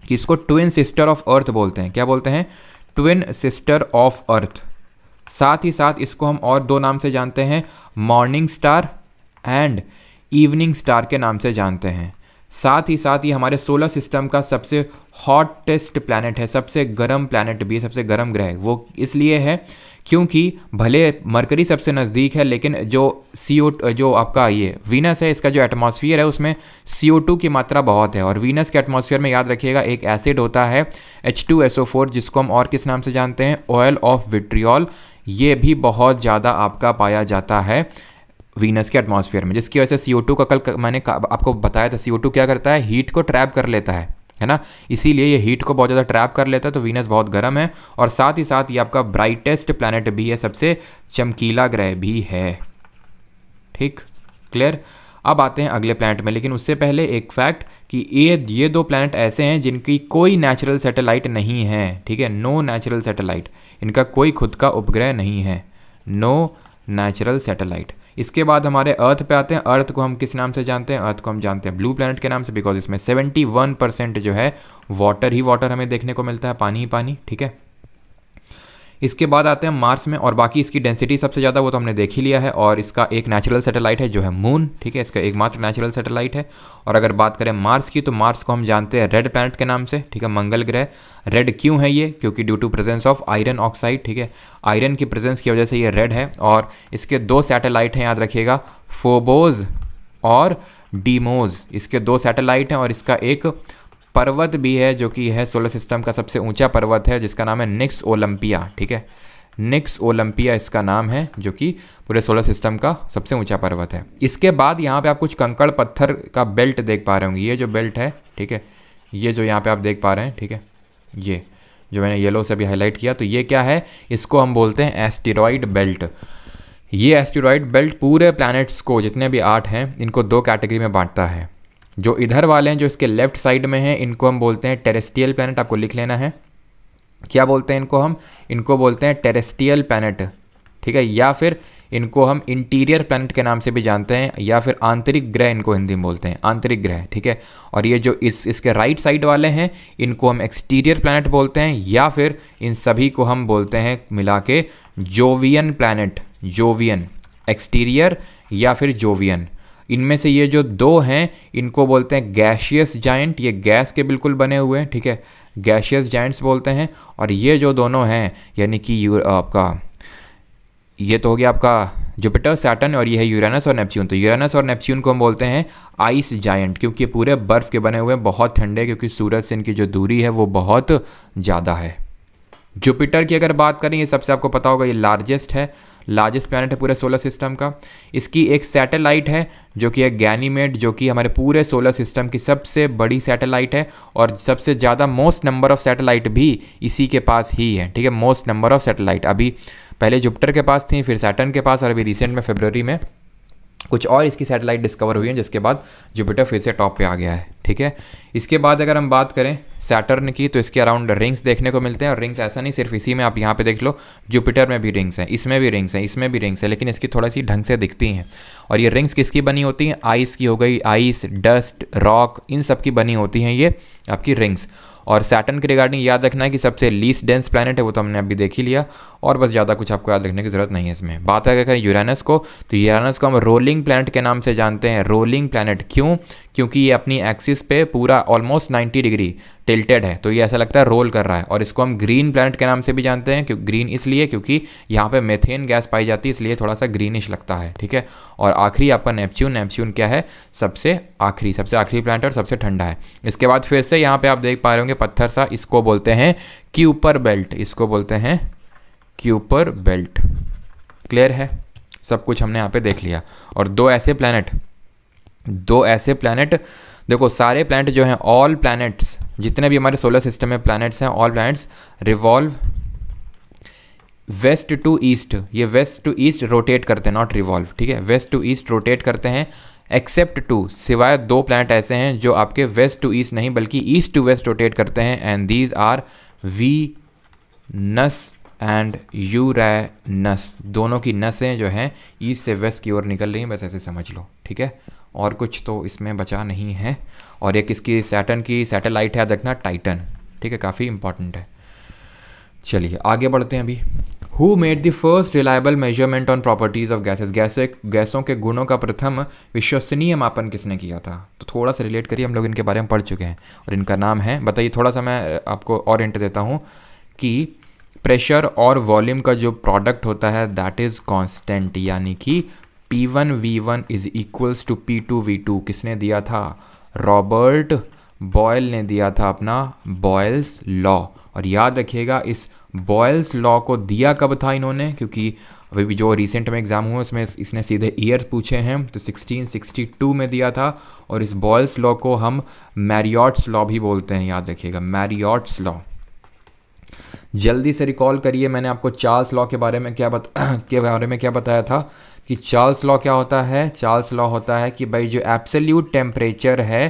A: कि इसको ट्विन सिस्टर ऑफ अर्थ बोलते हैं क्या बोलते हैं ट्विन सिस्टर ऑफ अर्थ साथ ही साथ इसको हम और दो नाम से जानते हैं morning star and evening star के नाम से जानते हैं साथ ही साथ ये हमारे सोलर सिस्टम का सबसे हॉटेस्ट प्लानट है सबसे गर्म प्लानट भी सबसे गर्म ग्रह वो इसलिए है क्योंकि भले मरकरी सबसे नज़दीक है लेकिन जो सी जो आपका ये वीनस है इसका जो एटमॉस्फेयर है उसमें सी की मात्रा बहुत है और वीनस के एटमॉस्फेयर में याद रखिएगा एक एसिड होता है एच जिसको हम और किस नाम से जानते हैं ऑयल ऑफ विट्रियॉल ये भी बहुत ज़्यादा आपका पाया जाता है वीनस के एटमॉस्फेयर में जिसकी वजह से सी का कल मैंने आपको बताया था सी क्या करता है हीट को ट्रैप कर लेता है है ना इसीलिए ये हीट को बहुत ज़्यादा ट्रैप कर लेता है तो वीनस बहुत गर्म है और साथ ही साथ ये आपका ब्राइटेस्ट प्लानट भी है सबसे चमकीला ग्रह भी है ठीक क्लियर अब आते हैं अगले प्लानट में लेकिन उससे पहले एक फैक्ट कि ये ये दो प्लानट ऐसे हैं जिनकी कोई नेचुरल सैटेलाइट नहीं है ठीक है नो नेचुरल सैटेलाइट इनका कोई खुद का उपग्रह नहीं है नो नेचुरल सैटेलाइट इसके बाद हमारे अर्थ पे आते हैं अर्थ को हम किस नाम से जानते हैं अर्थ को हम जानते हैं ब्लू प्लैनेट के नाम से बिकॉज इसमें सेवेंटी वन परसेंट जो है वाटर ही वाटर हमें देखने को मिलता है पानी ही पानी ठीक है इसके बाद आते हैं मार्स में और बाकी इसकी डेंसिटी सबसे ज़्यादा वो तो हमने देख ही लिया है और इसका एक नेचुरल सैटेलाइट है जो है मून ठीक है इसका एकमात्र नेचुरल सैटेलाइट है और अगर बात करें मार्स की तो मार्स को हम जानते हैं रेड प्लानट के नाम से ठीक है मंगल ग्रह रेड क्यों है ये क्योंकि due to presence of iron oxide ठीक है आयरन की प्रेजेंस की वजह से ये रेड है और इसके दो सैटेलाइट हैं याद रखिएगा फोबोज और डीमोज इसके दो सैटेलाइट हैं और इसका एक पर्वत भी है जो कि है सोलर सिस्टम का सबसे ऊंचा पर्वत है जिसका नाम है निक्स ओलंपिया ठीक है निक्स ओलंपिया इसका नाम है जो कि पूरे सोलर सिस्टम का सबसे ऊंचा पर्वत है इसके बाद यहाँ पे आप कुछ कंकड़ पत्थर का बेल्ट देख पा रहे होंगे ये जो बेल्ट है ठीक है ये जो यहाँ पे आप देख पा रहे हैं ठीक है ये जो मैंने येलो से भी हाईलाइट किया तो ये क्या है इसको हम बोलते हैं एस्टेरॉयड बेल्ट ये एस्टेरॉयड बेल्ट पूरे प्लानट्स को जितने भी आठ हैं इनको दो कैटेगरी में बांटता है जो इधर वाले हैं जो इसके लेफ्ट साइड में हैं इनको हम बोलते हैं टेरेस्टियल प्लानट आपको लिख लेना है क्या बोलते हैं इनको हम इनको बोलते हैं टेरेस्टियल प्लानट ठीक है या फिर इनको हम इंटीरियर प्लानट के नाम से भी जानते हैं या फिर आंतरिक ग्रह इनको हिंदी में बोलते हैं आंतरिक ग्रह ठीक है और ये जो इस इसके राइट साइड वाले हैं इनको हम एक्सटीरियर प्लानट बोलते हैं या फिर इन सभी को हम बोलते हैं मिला के जोवियन प्लानट जोवियन एक्सटीरियर या फिर जोवियन इनमें से ये जो दो हैं इनको बोलते हैं गैशियस जाइंट ये गैस के बिल्कुल बने हुए हैं ठीक है गैशियस जाइंट्स बोलते हैं और ये जो दोनों हैं यानी कि आपका ये तो हो गया आपका जुपिटर सैटन और ये है यूरानस और नेपच्यून तो यूरानस और नेपच्यून को हम बोलते हैं आइस जाइंट क्योंकि पूरे बर्फ़ के बने हुए हैं बहुत ठंडे क्योंकि सूरज से इनकी जो दूरी है वो बहुत ज़्यादा है जुपिटर की अगर बात करें ये सबसे आपको पता होगा ये लार्जेस्ट है लार्जेस्ट प्लानट है पूरे सोलर सिस्टम का इसकी एक सैटेलाइट है जो कि है गैनीमेड जो कि हमारे पूरे सोलर सिस्टम की सबसे बड़ी सैटेलाइट है और सबसे ज़्यादा मोस्ट नंबर ऑफ सैटेलाइट भी इसी के पास ही है ठीक है मोस्ट नंबर ऑफ सैटेलाइट अभी पहले जुपिटर के पास थी फिर सैटन के पास और अभी रिसेंट में फेबररी में कुछ और इसकी सैटेलाइट डिस्कवर हुई है जिसके बाद जुपिटर फिर से टॉप पे आ गया है ठीक है इसके बाद अगर हम बात करें सैटर्न की तो इसके अराउंड रिंग्स देखने को मिलते हैं और रिंग्स ऐसा नहीं सिर्फ इसी में आप यहाँ पे देख लो जुपिटर में भी रिंग्स हैं इसमें भी रिंग्स हैं इसमें भी रिंग्स हैं लेकिन इसकी थोड़ा सी ढंग से दिखती हैं और ये रिंग्स किसकी बनी होती हैं आइस की हो गई आइस डस्ट रॉक इन सब की बनी होती हैं ये आपकी रिंग्स और सैटन के रिगार्डिंग याद रखना है कि सबसे लीस्ट डेंस प्लानट है वो तो हमने अभी देख ही लिया और बस ज़्यादा कुछ आपको याद रखने की ज़रूरत नहीं है इसमें बात अगर करें यूरानस को तो यूरानस को हम रोलिंग प्लानट के नाम से जानते हैं रोलिंग प्लानट क्यों क्योंकि ये अपनी एक्सिस पे पूरा ऑलमोस्ट 90 डिग्री टिल्टेड है तो ये ऐसा लगता है रोल कर रहा है और इसको हम ग्रीन प्लानट के नाम से भी जानते हैं क्योंकि ग्रीन इसलिए क्योंकि यहाँ पे मेथेन गैस पाई जाती है इसलिए थोड़ा सा ग्रीनिश लगता है ठीक है और आखिरी आपका नेपच्यून नेपच्यून क्या है सबसे आखिरी सबसे आखिरी प्लानट और सबसे ठंडा है इसके बाद फिर से यहाँ पर आप देख पा रहे होंगे पत्थर सा इसको बोलते हैं क्यूपर बेल्ट इसको बोलते हैं क्यूपर बेल्ट क्लियर है सब कुछ हमने यहाँ पे देख लिया और दो ऐसे प्लानट दो ऐसे प्लानट देखो सारे प्लानट जो हैं ऑल प्लानट्स जितने भी हमारे सोलर सिस्टम में प्लानट्स हैं all planets revolve west to east ये वेस्ट टू ईस्ट रोटेट करते हैं नॉट रिवॉल्व ठीक है वेस्ट टू ईस्ट रोटेट करते हैं एक्सेप्ट टू सिवाय दो प्लानट ऐसे हैं जो आपके वेस्ट टू ईस्ट नहीं बल्कि ईस्ट टू वेस्ट रोटेट करते हैं and these are Venus and Uranus दोनों की नसें जो हैं ईस्ट से वेस्ट की ओर निकल रही हैं बस ऐसे समझ लो ठीक है और कुछ तो इसमें बचा नहीं है और एक इसकी सैटन की सैटेलाइट है देखना टाइटन ठीक है काफ़ी इंपॉर्टेंट है चलिए आगे बढ़ते हैं अभी who made the first reliable measurement on properties of gases गैसे गैसों के गुणों का प्रथम विश्वसनीय मापन किसने किया था तो थोड़ा सा रिलेट करिए हम लोग इनके बारे में पढ़ चुके हैं और इनका नाम है बताइए थोड़ा सा मैं आपको और इंट देता हूँ कि प्रेशर और वॉल्यूम का जो प्रोडक्ट होता है दैट इज़ कॉन्स्टेंट यानी कि P1 V1 V one is equals to P two V two किसने दिया था रॉबर्ट बॉयल ने दिया था अपना बॉयल्स लॉ और याद रखिएगा इस बॉयल्स लॉ को दिया कब था इन्होंने क्योंकि अभी भी जो रिसेंट में एग्ज़ाम हुए उसमें इसने सीधे ईयर पूछे हैं तो 1662 में दिया था और इस बॉयल्स लॉ को हम मैरियॉट्स लॉ भी बोलते हैं याद रखिएगा मैरियॉट्स लॉ जल्दी से रिकॉल करिए मैंने आपको चार्ल्स लॉ के बारे में क्या बता के बारे में क्या बताया था कि चार्ल्स लॉ क्या होता है चार्ल्स लॉ होता है कि भाई जो एब्सोल्यूट टेम्परेचर है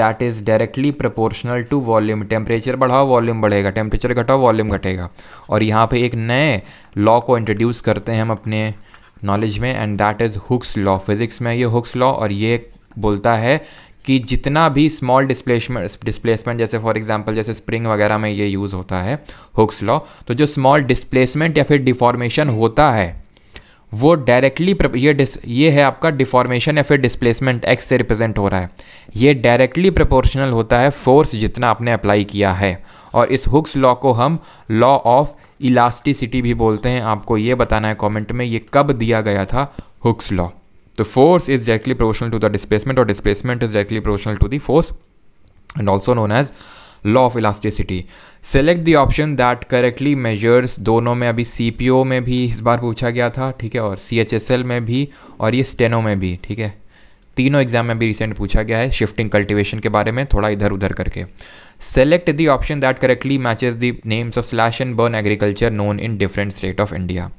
A: that is directly proportional to volume temperature बढ़ाओ वॉल्यूम बढ़ेगा टेम्परेचर घटाओ वॉल्यूम घटेगा और यहाँ पे एक नए लॉ को इंट्रोड्यूस करते हैं हम अपने नॉलेज में and that is Hooke's law physics में ये हुक्स लॉ और ये बोलता है कि जितना भी स्मॉल डिस्प्लेसमेंट डिस्प्लेसमेंट जैसे फॉर एग्जांपल जैसे स्प्रिंग वगैरह में ये यूज़ होता है हुक्स लॉ तो जो स्मॉल डिस्प्लेसमेंट या फिर डिफॉर्मेशन होता है वो डायरेक्टली ये ये है आपका डिफॉर्मेशन या फिर डिस्प्लेसमेंट एक्स से रिप्रेजेंट हो रहा है ये डायरेक्टली प्रोपोर्शनल होता है फोर्स जितना आपने अप्लाई किया है और इस हुक्स लॉ को हम लॉ ऑफ इलास्टिसिटी भी बोलते हैं आपको ये बताना है कमेंट में ये कब दिया गया था हुक्स लॉ तो force is directly proportional to the displacement और displacement is directly proportional to the force and also known as law of elasticity select the option that correctly measures दोनों में अभी सी पी ओ में भी इस बार पूछा गया था ठीक है और सी एच एस एल में भी और ये स्टेनो में भी ठीक है तीनों एग्जाम में भी रिसेंट पूछा गया है शिफ्टिंग कल्टिवेशन के बारे में थोड़ा इधर उधर करके select the option that correctly matches the names of slash and burn agriculture known in different state of India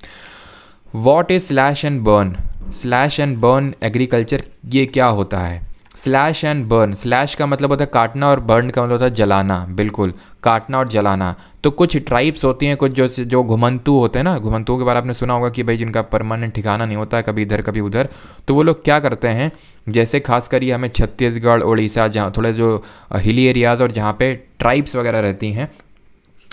A: what is slash and burn slash and burn agriculture ये क्या होता है स्लैश एंड बर्न स्लैश का मतलब होता है काटना और बर्न का मतलब होता है जलाना बिल्कुल काटना और जलाना तो कुछ ट्राइब्स होती हैं कुछ जो जो घुमंतु होते हैं ना घुमंतुओं के बारे में आपने सुना होगा कि भाई जिनका परमानेंट ठिकाना नहीं होता है कभी इधर कभी उधर तो वो लोग क्या करते हैं जैसे खासकर ये हमें छत्तीसगढ़ उड़ीसा जहाँ थोड़े जो हिली एरियाज़ और जहाँ पे ट्राइब्स वगैरह रहती हैं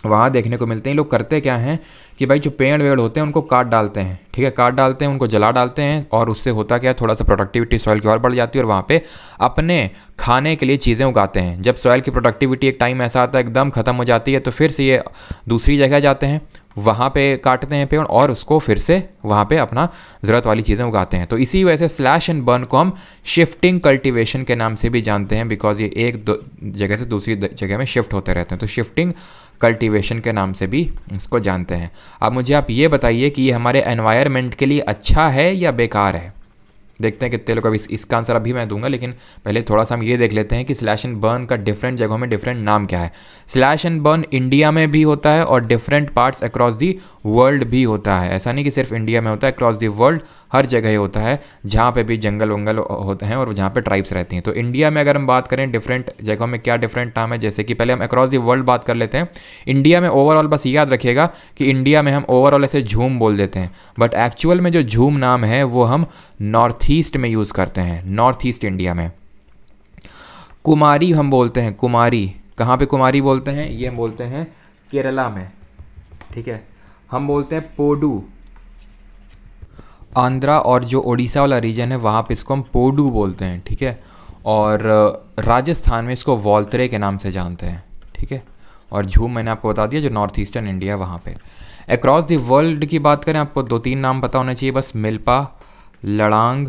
A: वहाँ देखने को मिलते हैं लोग करते क्या हैं कि भाई जो पेड़ वेड़ होते हैं उनको काट डालते हैं ठीक है काट डालते हैं उनको जला डालते हैं और उससे होता क्या है थोड़ा सा प्रोडक्टिविटी सॉइल की और बढ़ जाती है और वहाँ पे अपने खाने के लिए चीज़ें उगाते हैं जब सॉइल की प्रोडक्टिविटी एक टाइम ऐसा आता है एकदम ख़त्म हो जाती है तो फिर से ये दूसरी जगह जाते हैं वहाँ पे काटते हैं पेड़ और उसको फिर से वहाँ पे अपना ज़रूरत वाली चीज़ें उगाते हैं तो इसी वजह से स्लैश एंड बर्न को हम शिफ्टिंग कल्टीवेशन के नाम से भी जानते हैं बिकॉज ये एक जगह से दूसरी जगह में शिफ्ट होते रहते हैं तो शिफ्टिंग कल्टीवेशन के नाम से भी इसको जानते हैं अब मुझे आप ये बताइए कि ये हमारे एनवायरमेंट के लिए अच्छा है या बेकार है देखते हैं कितने लोग अभी इसका आंसर अभी मैं दूंगा लेकिन पहले थोड़ा सा हम ये देख लेते हैं कि स्लैश एंड बर्न का डिफरेंट जगहों में डिफरेंट नाम क्या है स्लैश एंड बर्न इंडिया में भी होता है और different parts across the world भी होता है ऐसा नहीं कि सिर्फ इंडिया में होता है अक्रॉस दी वर्ल्ड हर जगह ही होता है जहाँ पे भी जंगल वंगल होते हैं और जहाँ पे ट्राइब्स रहती हैं तो इंडिया में अगर हम बात करें डिफरेंट जगहों में क्या डिफरेंट नाम है जैसे कि पहले हम अक्रॉस दी वर्ल्ड बात कर लेते हैं इंडिया में ओवरऑल बस याद रखिएगा कि इंडिया में हम ओवरऑल ऐसे झूम बोल देते हैं बट एक्चुअल में जो झूम नाम है वो हम नॉर्थ ईस्ट में यूज़ करते हैं नॉर्थ ईस्ट इंडिया में कुमारी हम बोलते हैं कुमारी कहाँ पे कुमारी बोलते हैं ये हम बोलते हैं केरला में ठीक है हम बोलते हैं पोडू आंध्रा और जो ओडिशा वाला रीजन है वहाँ पे इसको हम पोडू बोलते हैं ठीक है और राजस्थान में इसको वॉल्तरे के नाम से जानते हैं ठीक है और झूम मैंने आपको बता दिया जो नॉर्थ ईस्टर्न इंडिया वहाँ पे अक्रॉस दी वर्ल्ड की बात करें आपको दो तीन नाम पता होना चाहिए बस मिल्पा लड़ांग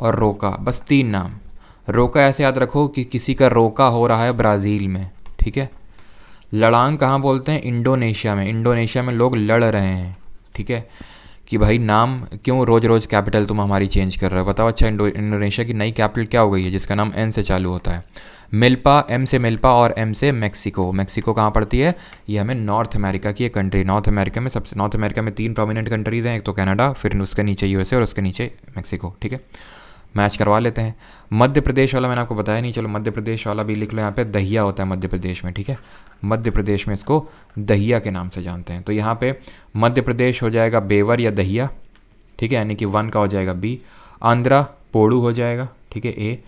A: और रोका बस तीन नाम रोका ऐसे याद रखो कि किसी का रोका हो रहा है ब्राज़ील में ठीक है लड़ांग कहाँ बोलते हैं इंडोनेशिया में इंडोनेशिया में लोग लड़ रहे हैं ठीक है कि भाई नाम क्यों रोज़ रोज़ कैपिटल तुम हमारी चेंज कर रहे हो बताओ अच्छा इंडोनेशिया की नई कैपिटल क्या हो गई है जिसका नाम एन से चालू होता है मिल्पा एम से मिल्पा और एम से मैक्सिको मेक्सिको कहाँ पड़ती है ये हमें नॉर्थ अमेरिका की एक कंट्री नॉर्थ अमेरिका में सबसे नॉर्थ अमेरिका में तीन प्रोमिनेंट कंट्रीज़ हैं एक तो कनाडा फिर उसके नीचे यूएसए और उसके नीचे मेक्सिको ठीक है मैच करवा लेते हैं मध्य प्रदेश वाला मैंने आपको बताया नहीं चलो मध्य प्रदेश वाला भी लिख लो यहाँ पे दहिया होता है मध्य प्रदेश में ठीक है मध्य प्रदेश में इसको दहिया के नाम से जानते हैं तो यहाँ पे मध्य प्रदेश हो जाएगा बेवर या दहिया ठीक है यानी कि वन का हो जाएगा बी आंध्रा पोड़ू हो जाएगा ठीक है ए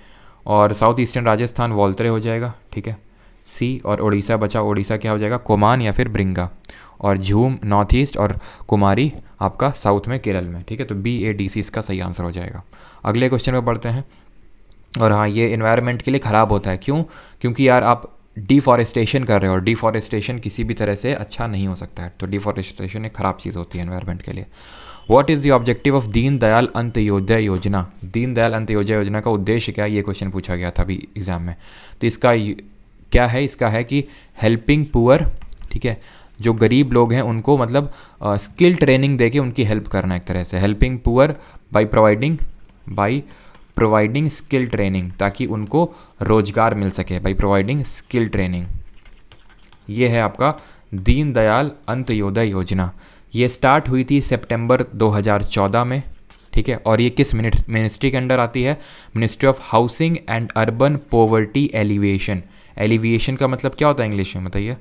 A: और साउथ ईस्टर्न राजस्थान वॉल्तरे हो जाएगा ठीक है सी और उड़ीसा बचा उड़ीसा क्या हो जाएगा कोमान या फिर ब्रिंगा और झूम नॉर्थ ईस्ट और कुमारी आपका साउथ में केरल में ठीक है तो बी ए डी सी इसका सही आंसर हो जाएगा अगले क्वेश्चन में पढ़ते हैं और हाँ ये इन्वायरमेंट के लिए ख़राब होता है क्यों क्योंकि यार आप डिफॉरेस्टेशन कर रहे हो और डिफॉरेस्टेशन किसी भी तरह से अच्छा नहीं हो सकता है तो डिफॉरेस्टेशन एक ख़राब चीज़ होती है इन्वायरमेंट के लिए what is the objective of Deen Dayal Antyodaya योजना दीन दयाल अंत्योदय योजना का उद्देश्य क्या है ये क्वेश्चन पूछा गया था अभी एग्ज़ाम में तो इसका क्या है इसका है कि हेल्पिंग पुअर ठीक है जो गरीब लोग हैं उनको मतलब स्किल ट्रेनिंग दे के उनकी हेल्प करना एक तरह से helping poor by providing by providing skill training ताकि उनको रोजगार मिल सके बाई प्रोवाइडिंग स्किल ट्रेनिंग ये है आपका दीनदयाल अंत्योदय योजना ये स्टार्ट हुई थी सितंबर 2014 में ठीक है और ये किस मिनिस्ट्री के अंडर आती है ministry of housing and urban poverty elevation alleviation का मतलब क्या होता है इंग्लिश में बताइए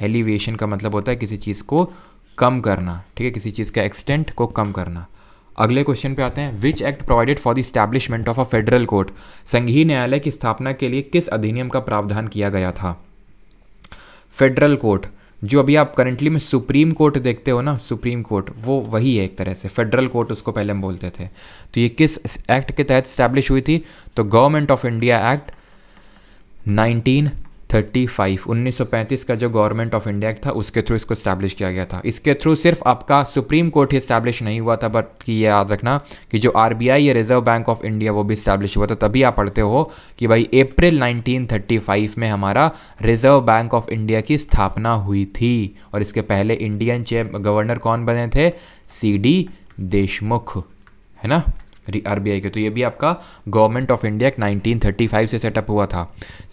A: एलिवेशन का मतलब होता है किसी चीज़ को कम करना ठीक है किसी चीज़ का एक्सटेंट को कम करना अगले क्वेश्चन पे आते हैं which act provided for the establishment of a federal court संघीय न्यायालय की स्थापना के लिए किस अधिनियम का प्रावधान किया गया था फेडरल कोर्ट जो अभी आप करेंटली में सुप्रीम कोर्ट देखते हो ना सुप्रीम कोर्ट वो वही है एक तरह से फेडरल कोर्ट उसको पहले हम बोलते थे तो ये किस एक्ट के तहत स्टैब्लिश हुई थी तो government of India act thirty five उन्नीस सौ पैंतीस का जो गवर्नमेंट ऑफ इंडिया था उसके थ्रू इसको स्टैब्लिश किया गया था इसके थ्रू सिर्फ आपका सुप्रीम कोर्ट ही स्टैब्लिश नहीं हुआ था बट कि ये याद रखना कि जो आर बी आई या रिजर्व बैंक ऑफ इंडिया वो भी स्टैब्लिश हुआ था तभी आप पढ़ते हो कि भाई अप्रैल नाइनटीन थर्टी फाइव में हमारा रिजर्व बैंक ऑफ इंडिया की स्थापना हुई थी और इसके पहले इंडियन चेयर गवर्नर कौन बने थे सी डी देशमुख है ना आरबीआई के तो ये भी आपका गवर्नमेंट ऑफ इंडिया एक्ट 1935 से सेटअप हुआ था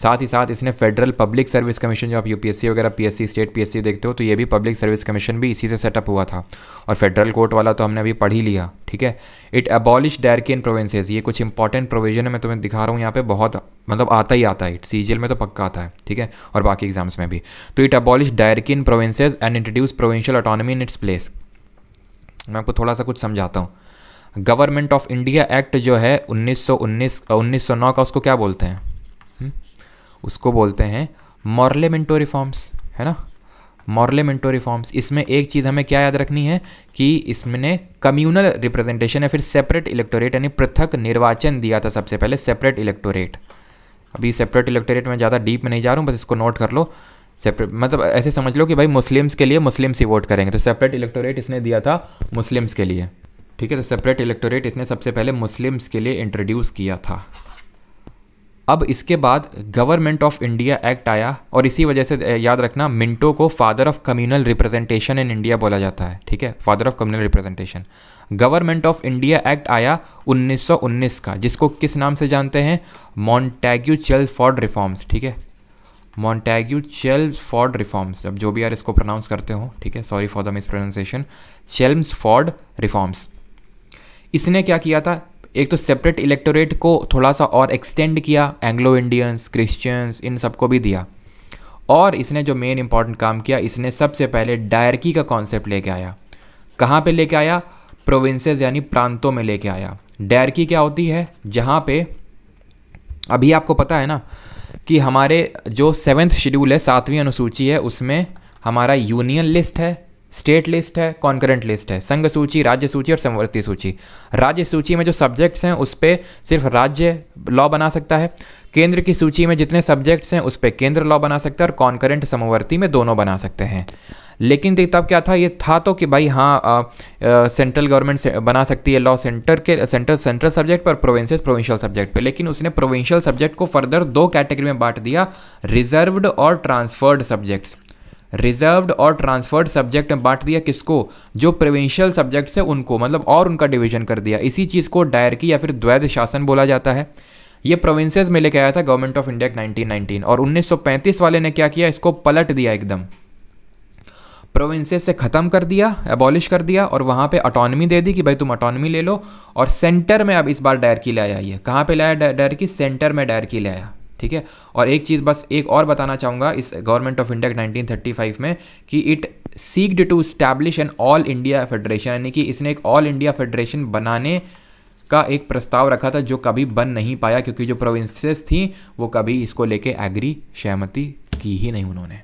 A: साथ ही साथ इसने फेडरल पब्लिक सर्विस कमीशन जो आप यूपीएससी वगैरह पीएससी स्टेट पीएससी देखते हो तो ये भी पब्लिक सर्विस कमीशन भी इसी से सेटअप हुआ था और फेडरल कोर्ट वाला तो हमने अभी पढ़ ही लिया ठीक है इट अबॉलिश डेरकिन प्रोविंसेज ये कुछ इंपॉर्टेंट प्रोविजन है मैं तुम्हें दिखा रहा हूँ यहाँ पे बहुत मतलब आता ही आता है इट सी में तो पक्का आता है ठीक है और बाकी एग्जाम्स में भी तो it abolish in provinces and introduce provincial autonomy in its place मैं आपको थोड़ा सा कुछ समझाता हूँ गवर्नमेंट ऑफ इंडिया एक्ट जो है 1919 1909 का उसको क्या बोलते हैं हम्म? उसको बोलते हैं मॉर्लेमेंटो रिफॉर्म्स है ना मॉर्लेमेंटो रिफॉर्म्स इसमें एक चीज़ हमें क्या याद रखनी है कि इसमें कम्यूनल रिप्रेजेंटेशन या फिर सेपरेट इलेक्टोरेट यानी पृथक निर्वाचन दिया था सबसे पहले सेपरेट इलेक्टोरेट अभी सेपरेट इलेक्टोरेट में ज़्यादा डीप में नहीं जा रहा हूँ बस इसको नोट कर लो सेपरेट मतलब ऐसे समझ लो कि भाई मुस्लिम्स के लिए मुस्लिम्स ही वोट करेंगे तो सेपरेट इलेक्टोरेट इसने दिया था मुस्लिम्स के लिए ठीक है तो सेपरेट इलेक्टोरेट इसने सबसे पहले मुस्लिम्स के लिए इंट्रोड्यूस किया था अब इसके बाद गवर्नमेंट ऑफ इंडिया एक्ट आया और इसी वजह से याद रखना मिंटो को father of communal representation in India बोला जाता है ठीक है father of communal representation government of India act आया 1919 का जिसको किस नाम से जानते हैं मॉन्टैग्यू चेल फॉर्ड रिफॉर्म्स ठीक है मॉन्टैग्यू चेल फॉर्ड रिफॉर्म्स अब जो भी यार इसको प्रोनाउंस करते हो ठीक है sorry for the mispronunciation Chelmsford reforms इसने क्या किया था एक तो सेपरेट इलेक्टोरेट को थोड़ा सा और एक्सटेंड किया एंग्लो इंडियंस क्रिश्चियंस इन सबको भी दिया और इसने जो मेन इंपॉर्टेंट काम किया इसने सबसे पहले डायरकी का कॉन्सेप्ट लेके आया कहाँ पे लेके आया प्रोविंसेस यानी प्रांतों में लेके आया डायरकी क्या होती है जहाँ पे अभी आपको पता है ना कि हमारे जो सेवन्थ शेड्यूल है सातवीं अनुसूची है उसमें हमारा यूनियन लिस्ट है स्टेट लिस्ट है कॉन्करेंट लिस्ट है संघ सूची राज्य सूची और समवर्ती सूची राज्य सूची में जो सब्जेक्ट्स हैं उस पर सिर्फ राज्य लॉ बना सकता है केंद्र की सूची में जितने सब्जेक्ट्स हैं उस पर केंद्र लॉ बना सकता है और कॉन्करेंट समवर्ती में दोनों बना सकते हैं लेकिन तब क्या था ये था तो कि भाई हाँ सेंट्रल गवर्नमेंट से, बना सकती है लॉ सेंटर के सेंटर सेंट्रल सब्जेक्ट पर प्रोविंसेस प्रोविंशियल सब्जेक्ट पे लेकिन उसने प्रोविंशियल सब्जेक्ट को फर्दर दो कैटेगरी में बांट दिया रिजर्व्ड और ट्रांसफर्ड सब्जेक्ट्स रिजर्व्ड और ट्रांसफर्ड सब्जेक्ट में बांट दिया किसको जो प्रोविंशियल सब्जेक्ट्स है उनको मतलब और उनका डिवीजन कर दिया इसी चीज़ को डायरकी या फिर द्वैध शासन बोला जाता है ये प्रोविंसेज में लेके आया था गवर्नमेंट ऑफ इंडिया 1919 और 1935 वाले ने क्या किया इसको पलट दिया एकदम प्रोविंसेज से ख़त्म कर दिया एबॉलिश कर दिया और वहाँ पे अटोनमी दे दी कि भाई तुम अटोनमी ले लो और सेंटर में अब इस बार डायरकी ले आया ये कहाँ पे लाया डायरकी सेंटर में डायरकी ले आया ठीक है और एक चीज़ बस एक और बताना चाहूँगा इस गवर्नमेंट ऑफ इंडिया 1935 में कि it seeked to establish an all India federation यानी कि इसने एक ऑल इंडिया फेडरेशन बनाने का एक प्रस्ताव रखा था जो कभी बन नहीं पाया क्योंकि जो प्रोविंसेस थी वो कभी इसको लेके एग्री सहमति की ही नहीं उन्होंने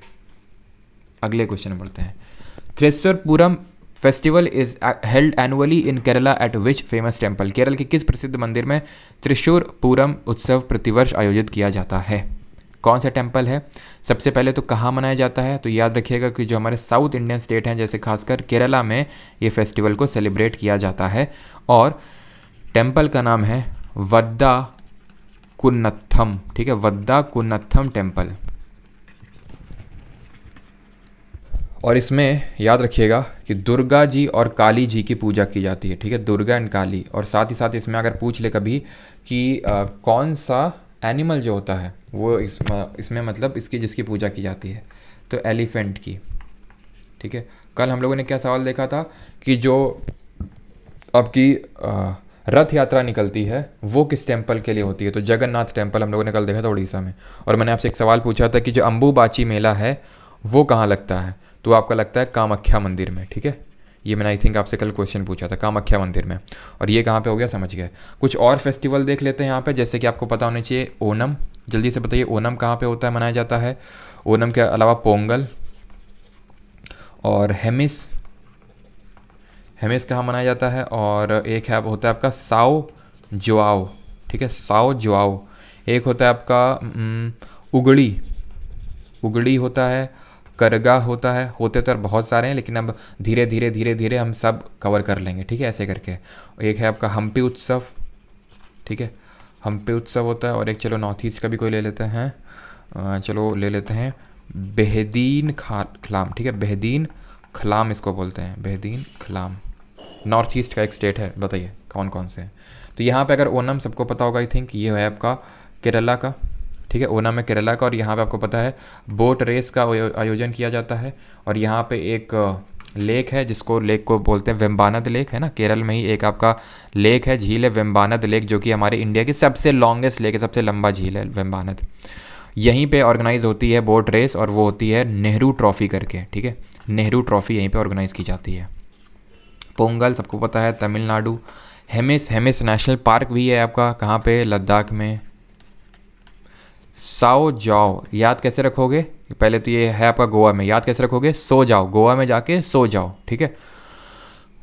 A: अगले क्वेश्चन बढ़ते हैं Thrissur Pooram festival is held annually in Kerala at which famous temple Kerala के किस प्रसिद्ध मंदिर में त्रिशूर पूरम उत्सव प्रतिवर्ष आयोजित किया जाता है कौन सा टेम्पल है सबसे पहले तो कहाँ मनाया जाता है तो याद रखिएगा कि जो हमारे साउथ इंडियन स्टेट हैं जैसे खासकर केरला में ये फेस्टिवल को सेलिब्रेट किया जाता है और टेम्पल का नाम है वद्दा कुन्नथम ठीक है वद्दा कुन्नथम टेम्पल और इसमें याद रखिएगा कि दुर्गा जी और काली जी की पूजा की जाती है ठीक है दुर्गा एंड काली और साथ ही साथ इसमें अगर पूछ ले कभी कि आ, कौन सा एनिमल जो होता है वो इस इसमें मतलब इसकी जिसकी पूजा की जाती है तो एलिफेंट की ठीक है कल हम लोगों ने क्या सवाल देखा था कि जो आपकी रथ यात्रा निकलती है वो किस टेम्पल के लिए होती है तो जगन्नाथ टेम्पल हम लोगों ने कल देखा था उड़ीसा में और मैंने आपसे एक सवाल पूछा था कि जो अम्बूबाची मेला है वो कहाँ लगता है तो आपका लगता है कामाख्या मंदिर में ठीक है ये मैंने आई थिंक आपसे कल क्वेश्चन पूछा था कामाख्या मंदिर में और ये कहाँ पे हो गया समझ गए कुछ और फेस्टिवल देख लेते हैं यहाँ पे जैसे कि आपको पता होना चाहिए ओनम जल्दी से बताइए ओनम कहाँ पे होता है मनाया जाता है ओनम के अलावा पोंगल और हेमिस हेमिस कहाँ मनाया जाता है और एक है होता है आपका साओ जुआओ ठीक है साओ जुआओ एक होता है आपका उगड़ी उगड़ी होता है करगा होता है होते तो बहुत सारे हैं लेकिन अब धीरे धीरे धीरे धीरे हम सब कवर कर लेंगे ठीक है ऐसे करके एक है आपका हम्पी उत्सव ठीक है हम्पी उत्सव होता है और एक चलो नॉर्थ ईस्ट का भी कोई ले लेते हैं चलो ले लेते हैं बेहदीन खा खलाम ठीक है बेहदीन खलाम इसको बोलते हैं बेहदीन खलाम नॉर्थ ईस्ट का एक स्टेट है बताइए कौन कौन से तो यहाँ पे अगर ओनम सबको पता होगा आई थिंक ये है आपका केरला का ठीक है ओना में केरला का और यहाँ पे आपको पता है बोट रेस का आयोजन किया जाता है और यहाँ पे एक लेक है जिसको लेक को बोलते हैं वेम्बानद लेक है ना केरल में ही एक आपका लेक है झील है वेम्बानद लेक जो कि हमारे इंडिया की सबसे लॉन्गेस्ट लेक है सबसे लंबा झील है वेम्बानद यहीं पे ऑर्गेनाइज होती है बोट रेस और वो होती है नेहरू ट्रॉफ़ी करके ठीक है नेहरू ट्रॉफ़ी यहीं पे ऑर्गेनाइज की जाती है पोंगल सबको पता है तमिलनाडु हेमिस हेमिस नेशनल पार्क भी है आपका कहाँ पे लद्दाख में साओ जाओ याद कैसे रखोगे पहले तो ये है आपका गोवा में याद कैसे रखोगे सो जाओ गोवा में जाके सो जाओ ठीक है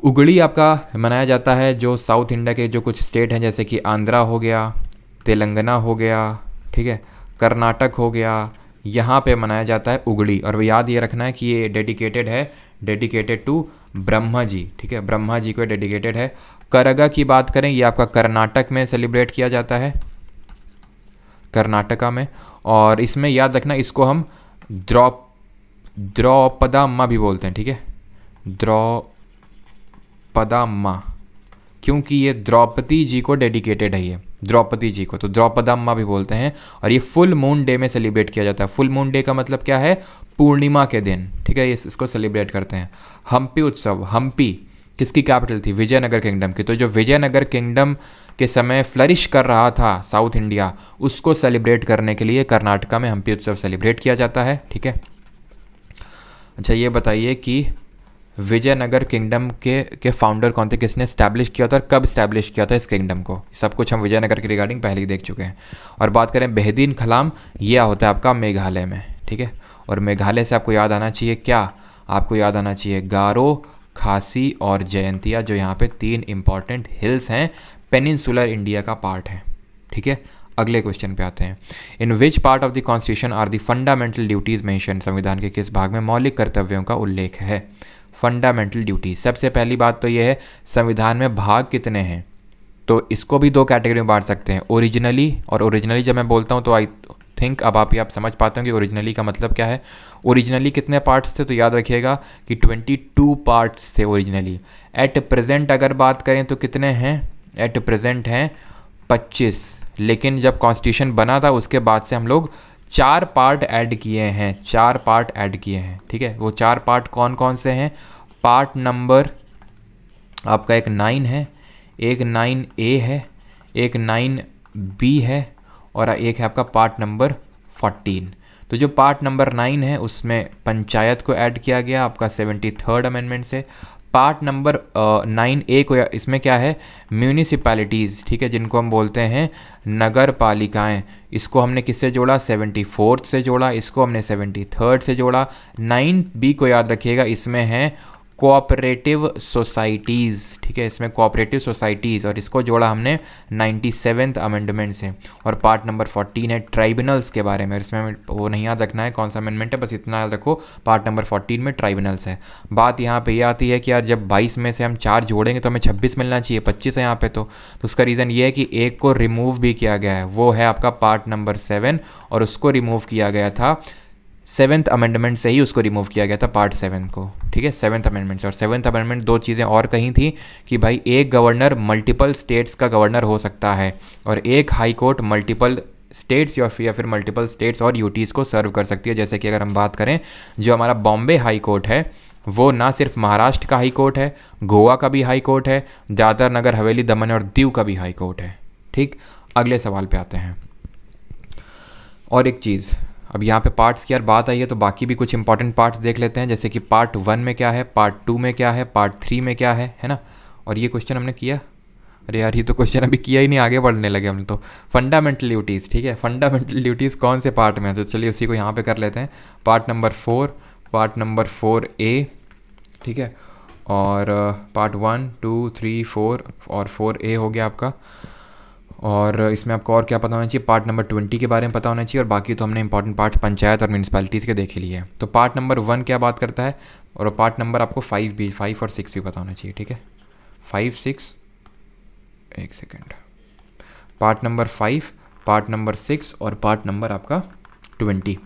A: उगड़ी आपका मनाया जाता है जो साउथ इंडिया के जो कुछ स्टेट हैं जैसे कि आंध्रा हो गया तेलंगाना हो गया ठीक है कर्नाटक हो गया यहाँ पे मनाया जाता है उगड़ी और याद ये रखना है कि ये डेडिकेटेड है डेडिकेटेड टू ब्रह्मा जी ठीक है ब्रह्मा जी को डेडिकेटेड है करगा की बात करें ये आपका कर्नाटक में सेलिब्रेट किया जाता है कर्नाटका में और इसमें याद रखना इसको हम द्रौ द्रौपदाम्मा भी बोलते हैं ठीक है द्रौपदाम्मा क्योंकि ये द्रौपदी जी को डेडिकेटेड है ये द्रौपदी जी को तो द्रौपदाम्मा भी बोलते हैं और ये फुल मून डे में सेलिब्रेट किया जाता है फुल मून डे का मतलब क्या है पूर्णिमा के दिन ठीक है ये इसको सेलिब्रेट करते हैं हम्पी उत्सव हम्पी किसकी कैपिटल थी विजयनगर किंगडम की तो जो विजयनगर किंगडम के समय फ्लरिश कर रहा था साउथ इंडिया उसको सेलिब्रेट करने के लिए कर्नाटका में हम्पी उत्सव सेलिब्रेट किया जाता है ठीक है अच्छा ये बताइए कि विजयनगर किंगडम के के फाउंडर कौन थे किसने स्टैब्लिश किया था और कब स्टैब्लिश किया था इस किंगडम को सब कुछ हम विजयनगर के रिगार्डिंग पहले ही देख चुके हैं और बात करें बेहदीन खलाम यह होता है आपका मेघालय में ठीक है और मेघालय से आपको याद आना चाहिए क्या आपको याद आना चाहिए गारो खासी और जयंतिया जो यहाँ पे तीन इम्पॉर्टेंट हिल्स हैं पेनिनसुलर इंडिया का पार्ट है ठीक है अगले क्वेश्चन पे आते हैं in which part of the constitution are the fundamental duties mention संविधान के किस भाग में मौलिक कर्तव्यों का उल्लेख है फंडामेंटल ड्यूटीज सबसे पहली बात तो यह है संविधान में भाग कितने हैं तो इसको भी दो कैटेगरी में बांट सकते हैं ओरिजिनली और ओरिजिनली जब मैं बोलता हूँ तो आई थिंक अब आप ये आप समझ पाते हो कि ओरिजिनली का मतलब क्या है ओरिजिनली कितने पार्ट्स थे तो याद रखिएगा कि 22 पार्ट्स थे ओरिजिनली एट प्रेजेंट अगर बात करें तो कितने हैं एट प्रेजेंट हैं पच्चीस लेकिन जब कॉन्स्टिट्यूशन बना था उसके बाद से हम लोग चार पार्ट ऐड किए हैं चार पार्ट ऐड किए हैं ठीक है वो चार पार्ट कौन कौन से हैं पार्ट नंबर आपका एक नाइन है एक नाइन ए है एक नाइन बी है और एक है आपका पार्ट नंबर फोर्टीन तो जो पार्ट नंबर नाइन है उसमें पंचायत को ऐड किया गया आपका सेवेंटी थर्ड अमेंडमेंट से पार्ट नंबर नाइन ए को इसमें क्या है म्यूनिसिपैलिटीज़ ठीक है जिनको हम बोलते हैं नगर पालिकाएँ इसको हमने किससे जोड़ा सेवेंटी फोर्थ से जोड़ा इसको हमने सेवेंटी थर्ड से जोड़ा नाइन बी को याद रखिएगा इसमें है कोऑपरेटिव सोसाइटीज़ ठीक है इसमें कोऑपरेटिव सोसाइटीज़ और इसको जोड़ा हमने नाइन्टी सेवेंथ अमेंडमेंट से और पार्ट नंबर फोर्टीन है ट्राइब्यूनल्स के बारे में इसमें वो नहीं याद रखना है कौन सा अमेंडमेंट है बस इतना याद रखो पार्ट नंबर फोर्टीन में ट्राइब्यूनल्स है बात यहाँ पे ये यह आती है कि यार जब बाईस में से हम चार जोड़ेंगे तो हमें छब्बीस मिलना चाहिए पच्चीस है यहाँ पर तो, तो उसका रीज़न ये है कि एक को रिमूव भी किया गया है वो है आपका पार्ट नंबर सेवन और उसको रिमूव किया गया था सेवन्थ अमेंडमेंट से ही उसको रिमूव किया गया था पार्ट सेवन को ठीक है सेवन्थ अमेंडमेंट से और सेवन्थ अमेंडमेंट दो चीज़ें और कही थी कि भाई एक गवर्नर मल्टीपल स्टेट्स का गवर्नर हो सकता है और एक हाई कोर्ट मल्टीपल स्टेट्स या फिर या फिर मल्टीपल स्टेट्स और यूटीज़ को सर्व कर सकती है जैसे कि अगर हम बात करें जो हमारा बॉम्बे हाई कोर्ट है वो ना सिर्फ महाराष्ट्र का हाई कोर्ट है गोवा का भी हाई कोर्ट है दादर नगर हवेली दमन और दीव का भी हाई कोर्ट है ठीक अगले सवाल पे आते हैं और एक चीज़ अब यहाँ पे पार्ट्स की यार बात आई है तो बाकी भी कुछ इंपॉर्टेंट पार्ट्स देख लेते हैं जैसे कि पार्ट वन में क्या है पार्ट टू में क्या है पार्ट थ्री में क्या है है ना और ये क्वेश्चन हमने किया अरे यार ये तो क्वेश्चन अभी किया ही नहीं आगे बढ़ने लगे हम तो फंडामेंटल ड्यूटीज़ ठीक है फंडामेंटल ड्यूटीज़ कौन से पार्ट में है तो चलिए उसी को यहाँ पर कर लेते हैं part number four part number four A ठीक है और part one two three four और फोर ए हो गया आपका और इसमें आपको और क्या पता होना चाहिए पार्ट नंबर ट्वेंटी के बारे में पता होना चाहिए और बाकी तो हमने इंपॉर्टेंट पार्ट पंचायत और म्यूनसिपैलिटीज़ के देख लिए तो पार्ट नंबर वन क्या बात करता है और पार्ट नंबर आपको फाइव भी फाइव और सिक्स भी पता होना चाहिए ठीक है फाइव सिक्स एक second part number five part number six और पार्ट नंबर आपका ट्वेंटी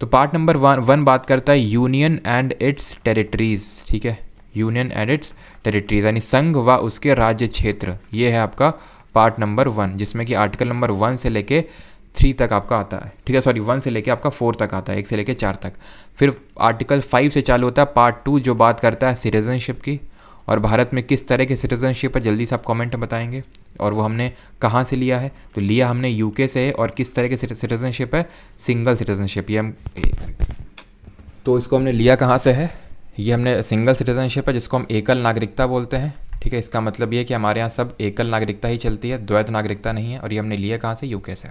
A: तो पार्ट नंबर वन वन बात करता है यूनियन एंड इट्स टेरिटरीज ठीक है यूनियन एंड इट्स टेरिटरीज यानी संघ व उसके राज्य क्षेत्र ये है आपका पार्ट नंबर वन जिसमें कि आर्टिकल नंबर वन से लेके थ्री तक आपका आता है ठीक है सॉरी वन से लेके आपका फोर तक आता है एक से लेके चार तक फिर आर्टिकल फाइव से चालू होता है पार्ट टू जो बात करता है सिटीजनशिप की और भारत में किस तरह की सिटीजनशिप है जल्दी से आप कमेंट में बताएंगे और वो हमने कहाँ से लिया है तो लिया हमने यूके से और किस तरह के सिटीजनशिप है सिंगल सिटीजनशिप ये हम तो इसको हमने लिया कहाँ से है ये हमने सिंगल सिटीजनशिप है जिसको हम एकल नागरिकता बोलते हैं ठीक है इसका मतलब ये कि हमारे यहाँ सब एकल नागरिकता ही चलती है द्वैत नागरिकता नहीं है और ये हमने लिया कहाँ से यूके से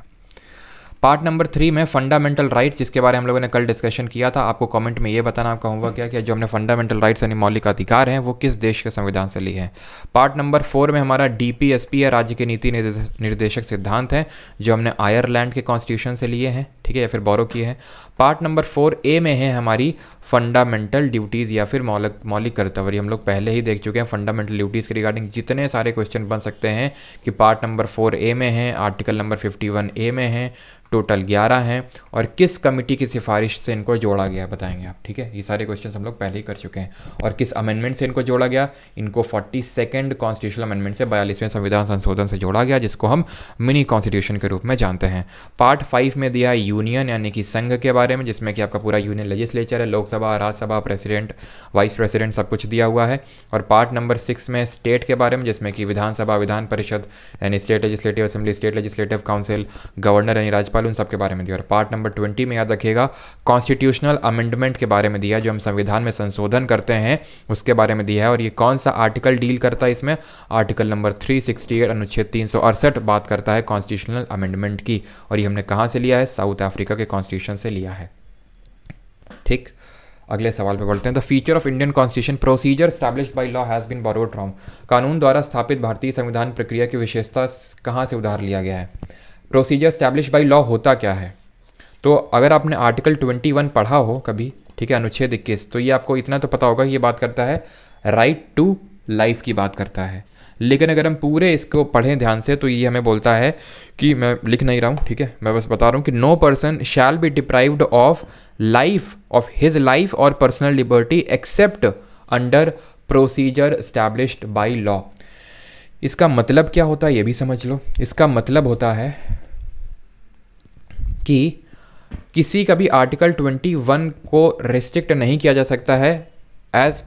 A: पार्ट नंबर थ्री में फंडामेंटल राइट्स जिसके बारे में हम लोगों ने कल डिस्कशन किया था आपको कमेंट में ये बताना आपका हाँ। क्या कि जो हमने फंडामेंटल राइट्स यानी मौलिक अधिकार हैं वो किस देश के संविधान से लिए हैं पार्ट नंबर फोर में हमारा डीपीएसपी या राज्य के नीति निर्देशक सिद्धांत हैं जो हमने आयरलैंड के कॉन्स्टिट्यूशन से लिए हैं ठीक है या फिर बोरो किए हैं पार्ट नंबर फोर ए में है हमारी फंडामेंटल ड्यूटीज़ या फिर मौलिक मौलिक कर्तव्य हम लोग पहले ही देख चुके हैं फंडामेंटल ड्यूटीज़ के रिगार्डिंग जितने सारे क्वेश्चन बन सकते हैं कि पार्ट नंबर फोर ए में हैं article number fifty one A में हैं टोटल ग्यारह हैं और किस कमिटी की सिफारिश से इनको जोड़ा गया बताएंगे आप ठीक है ये सारे क्वेश्चन हम लोग पहले ही कर चुके हैं और किस अमेंडमेंट से इनको जोड़ा गया इनको फोर्टी सेकेंड कॉन्स्टिट्यूशन अमेंडमेंट से बयालीसवें संविधान संशोधन से जोड़ा गया जिसको हम मिनी कॉन्स्टिट्यूशन के रूप में जानते हैं पार्ट फाइव में दिया यूनियन यानी कि संघ के बारे में जिसमें कि आपका पूरा यूनियन लेजिस्लेचर है Lok Sabha Rajya Sabha president vice president सब कुछ दिया हुआ है और पार्ट नंबर सिक्स में स्टेट के बारे में जिसमें कि विधानसभा विधान परिषद यानी state legislative assembly state legislative council governor यानी राज्यपाल उन सबके बारे में दिया और पार्ट नंबर ट्वेंटी में याद रखिएगा कॉन्स्टिट्यूशनल अमेंडमेंट के बारे में दिया जो हम संविधान में संशोधन करते हैं उसके बारे में दिया है और ये कौन सा आर्टिकल डील करता है इसमें article number three sixty eight अनुच्छेद तीन सौ अड़सठ बात करता है कॉन्स्टिट्यूशनल अमेंडमेंट की और ये हमने कहाँ से लिया है साउथ अफ्रीका के कॉन्स्टिट्यूशन से लिया थिक अगले सवाल पे बोलते हैं the feature of Indian constitution procedure establish by law has been borrowed from कानून द्वारा स्थापित भारतीय संविधान प्रक्रिया की विशेषता कहाँ से उधार लिया गया है प्रोसीजर स्टैब्लिश बाई लॉ होता क्या है तो अगर आपने आर्टिकल 21 पढ़ा हो कभी ठीक है अनुच्छेद इक्कीस तो ये आपको इतना तो पता होगा कि ये बात करता है राइट टू लाइफ की बात करता है लेकिन अगर हम पूरे इसको पढ़ें ध्यान से तो ये हमें बोलता है कि मैं लिख नहीं रहा हूँ ठीक है मैं बस बता रहा हूँ कि no person shall be deprived of life of his life और personal liberty except under procedure established by law इसका मतलब क्या होता है ये भी समझ लो इसका मतलब होता है कि किसी का भी आर्टिकल 21 को रिस्ट्रिक्ट नहीं किया जा सकता है as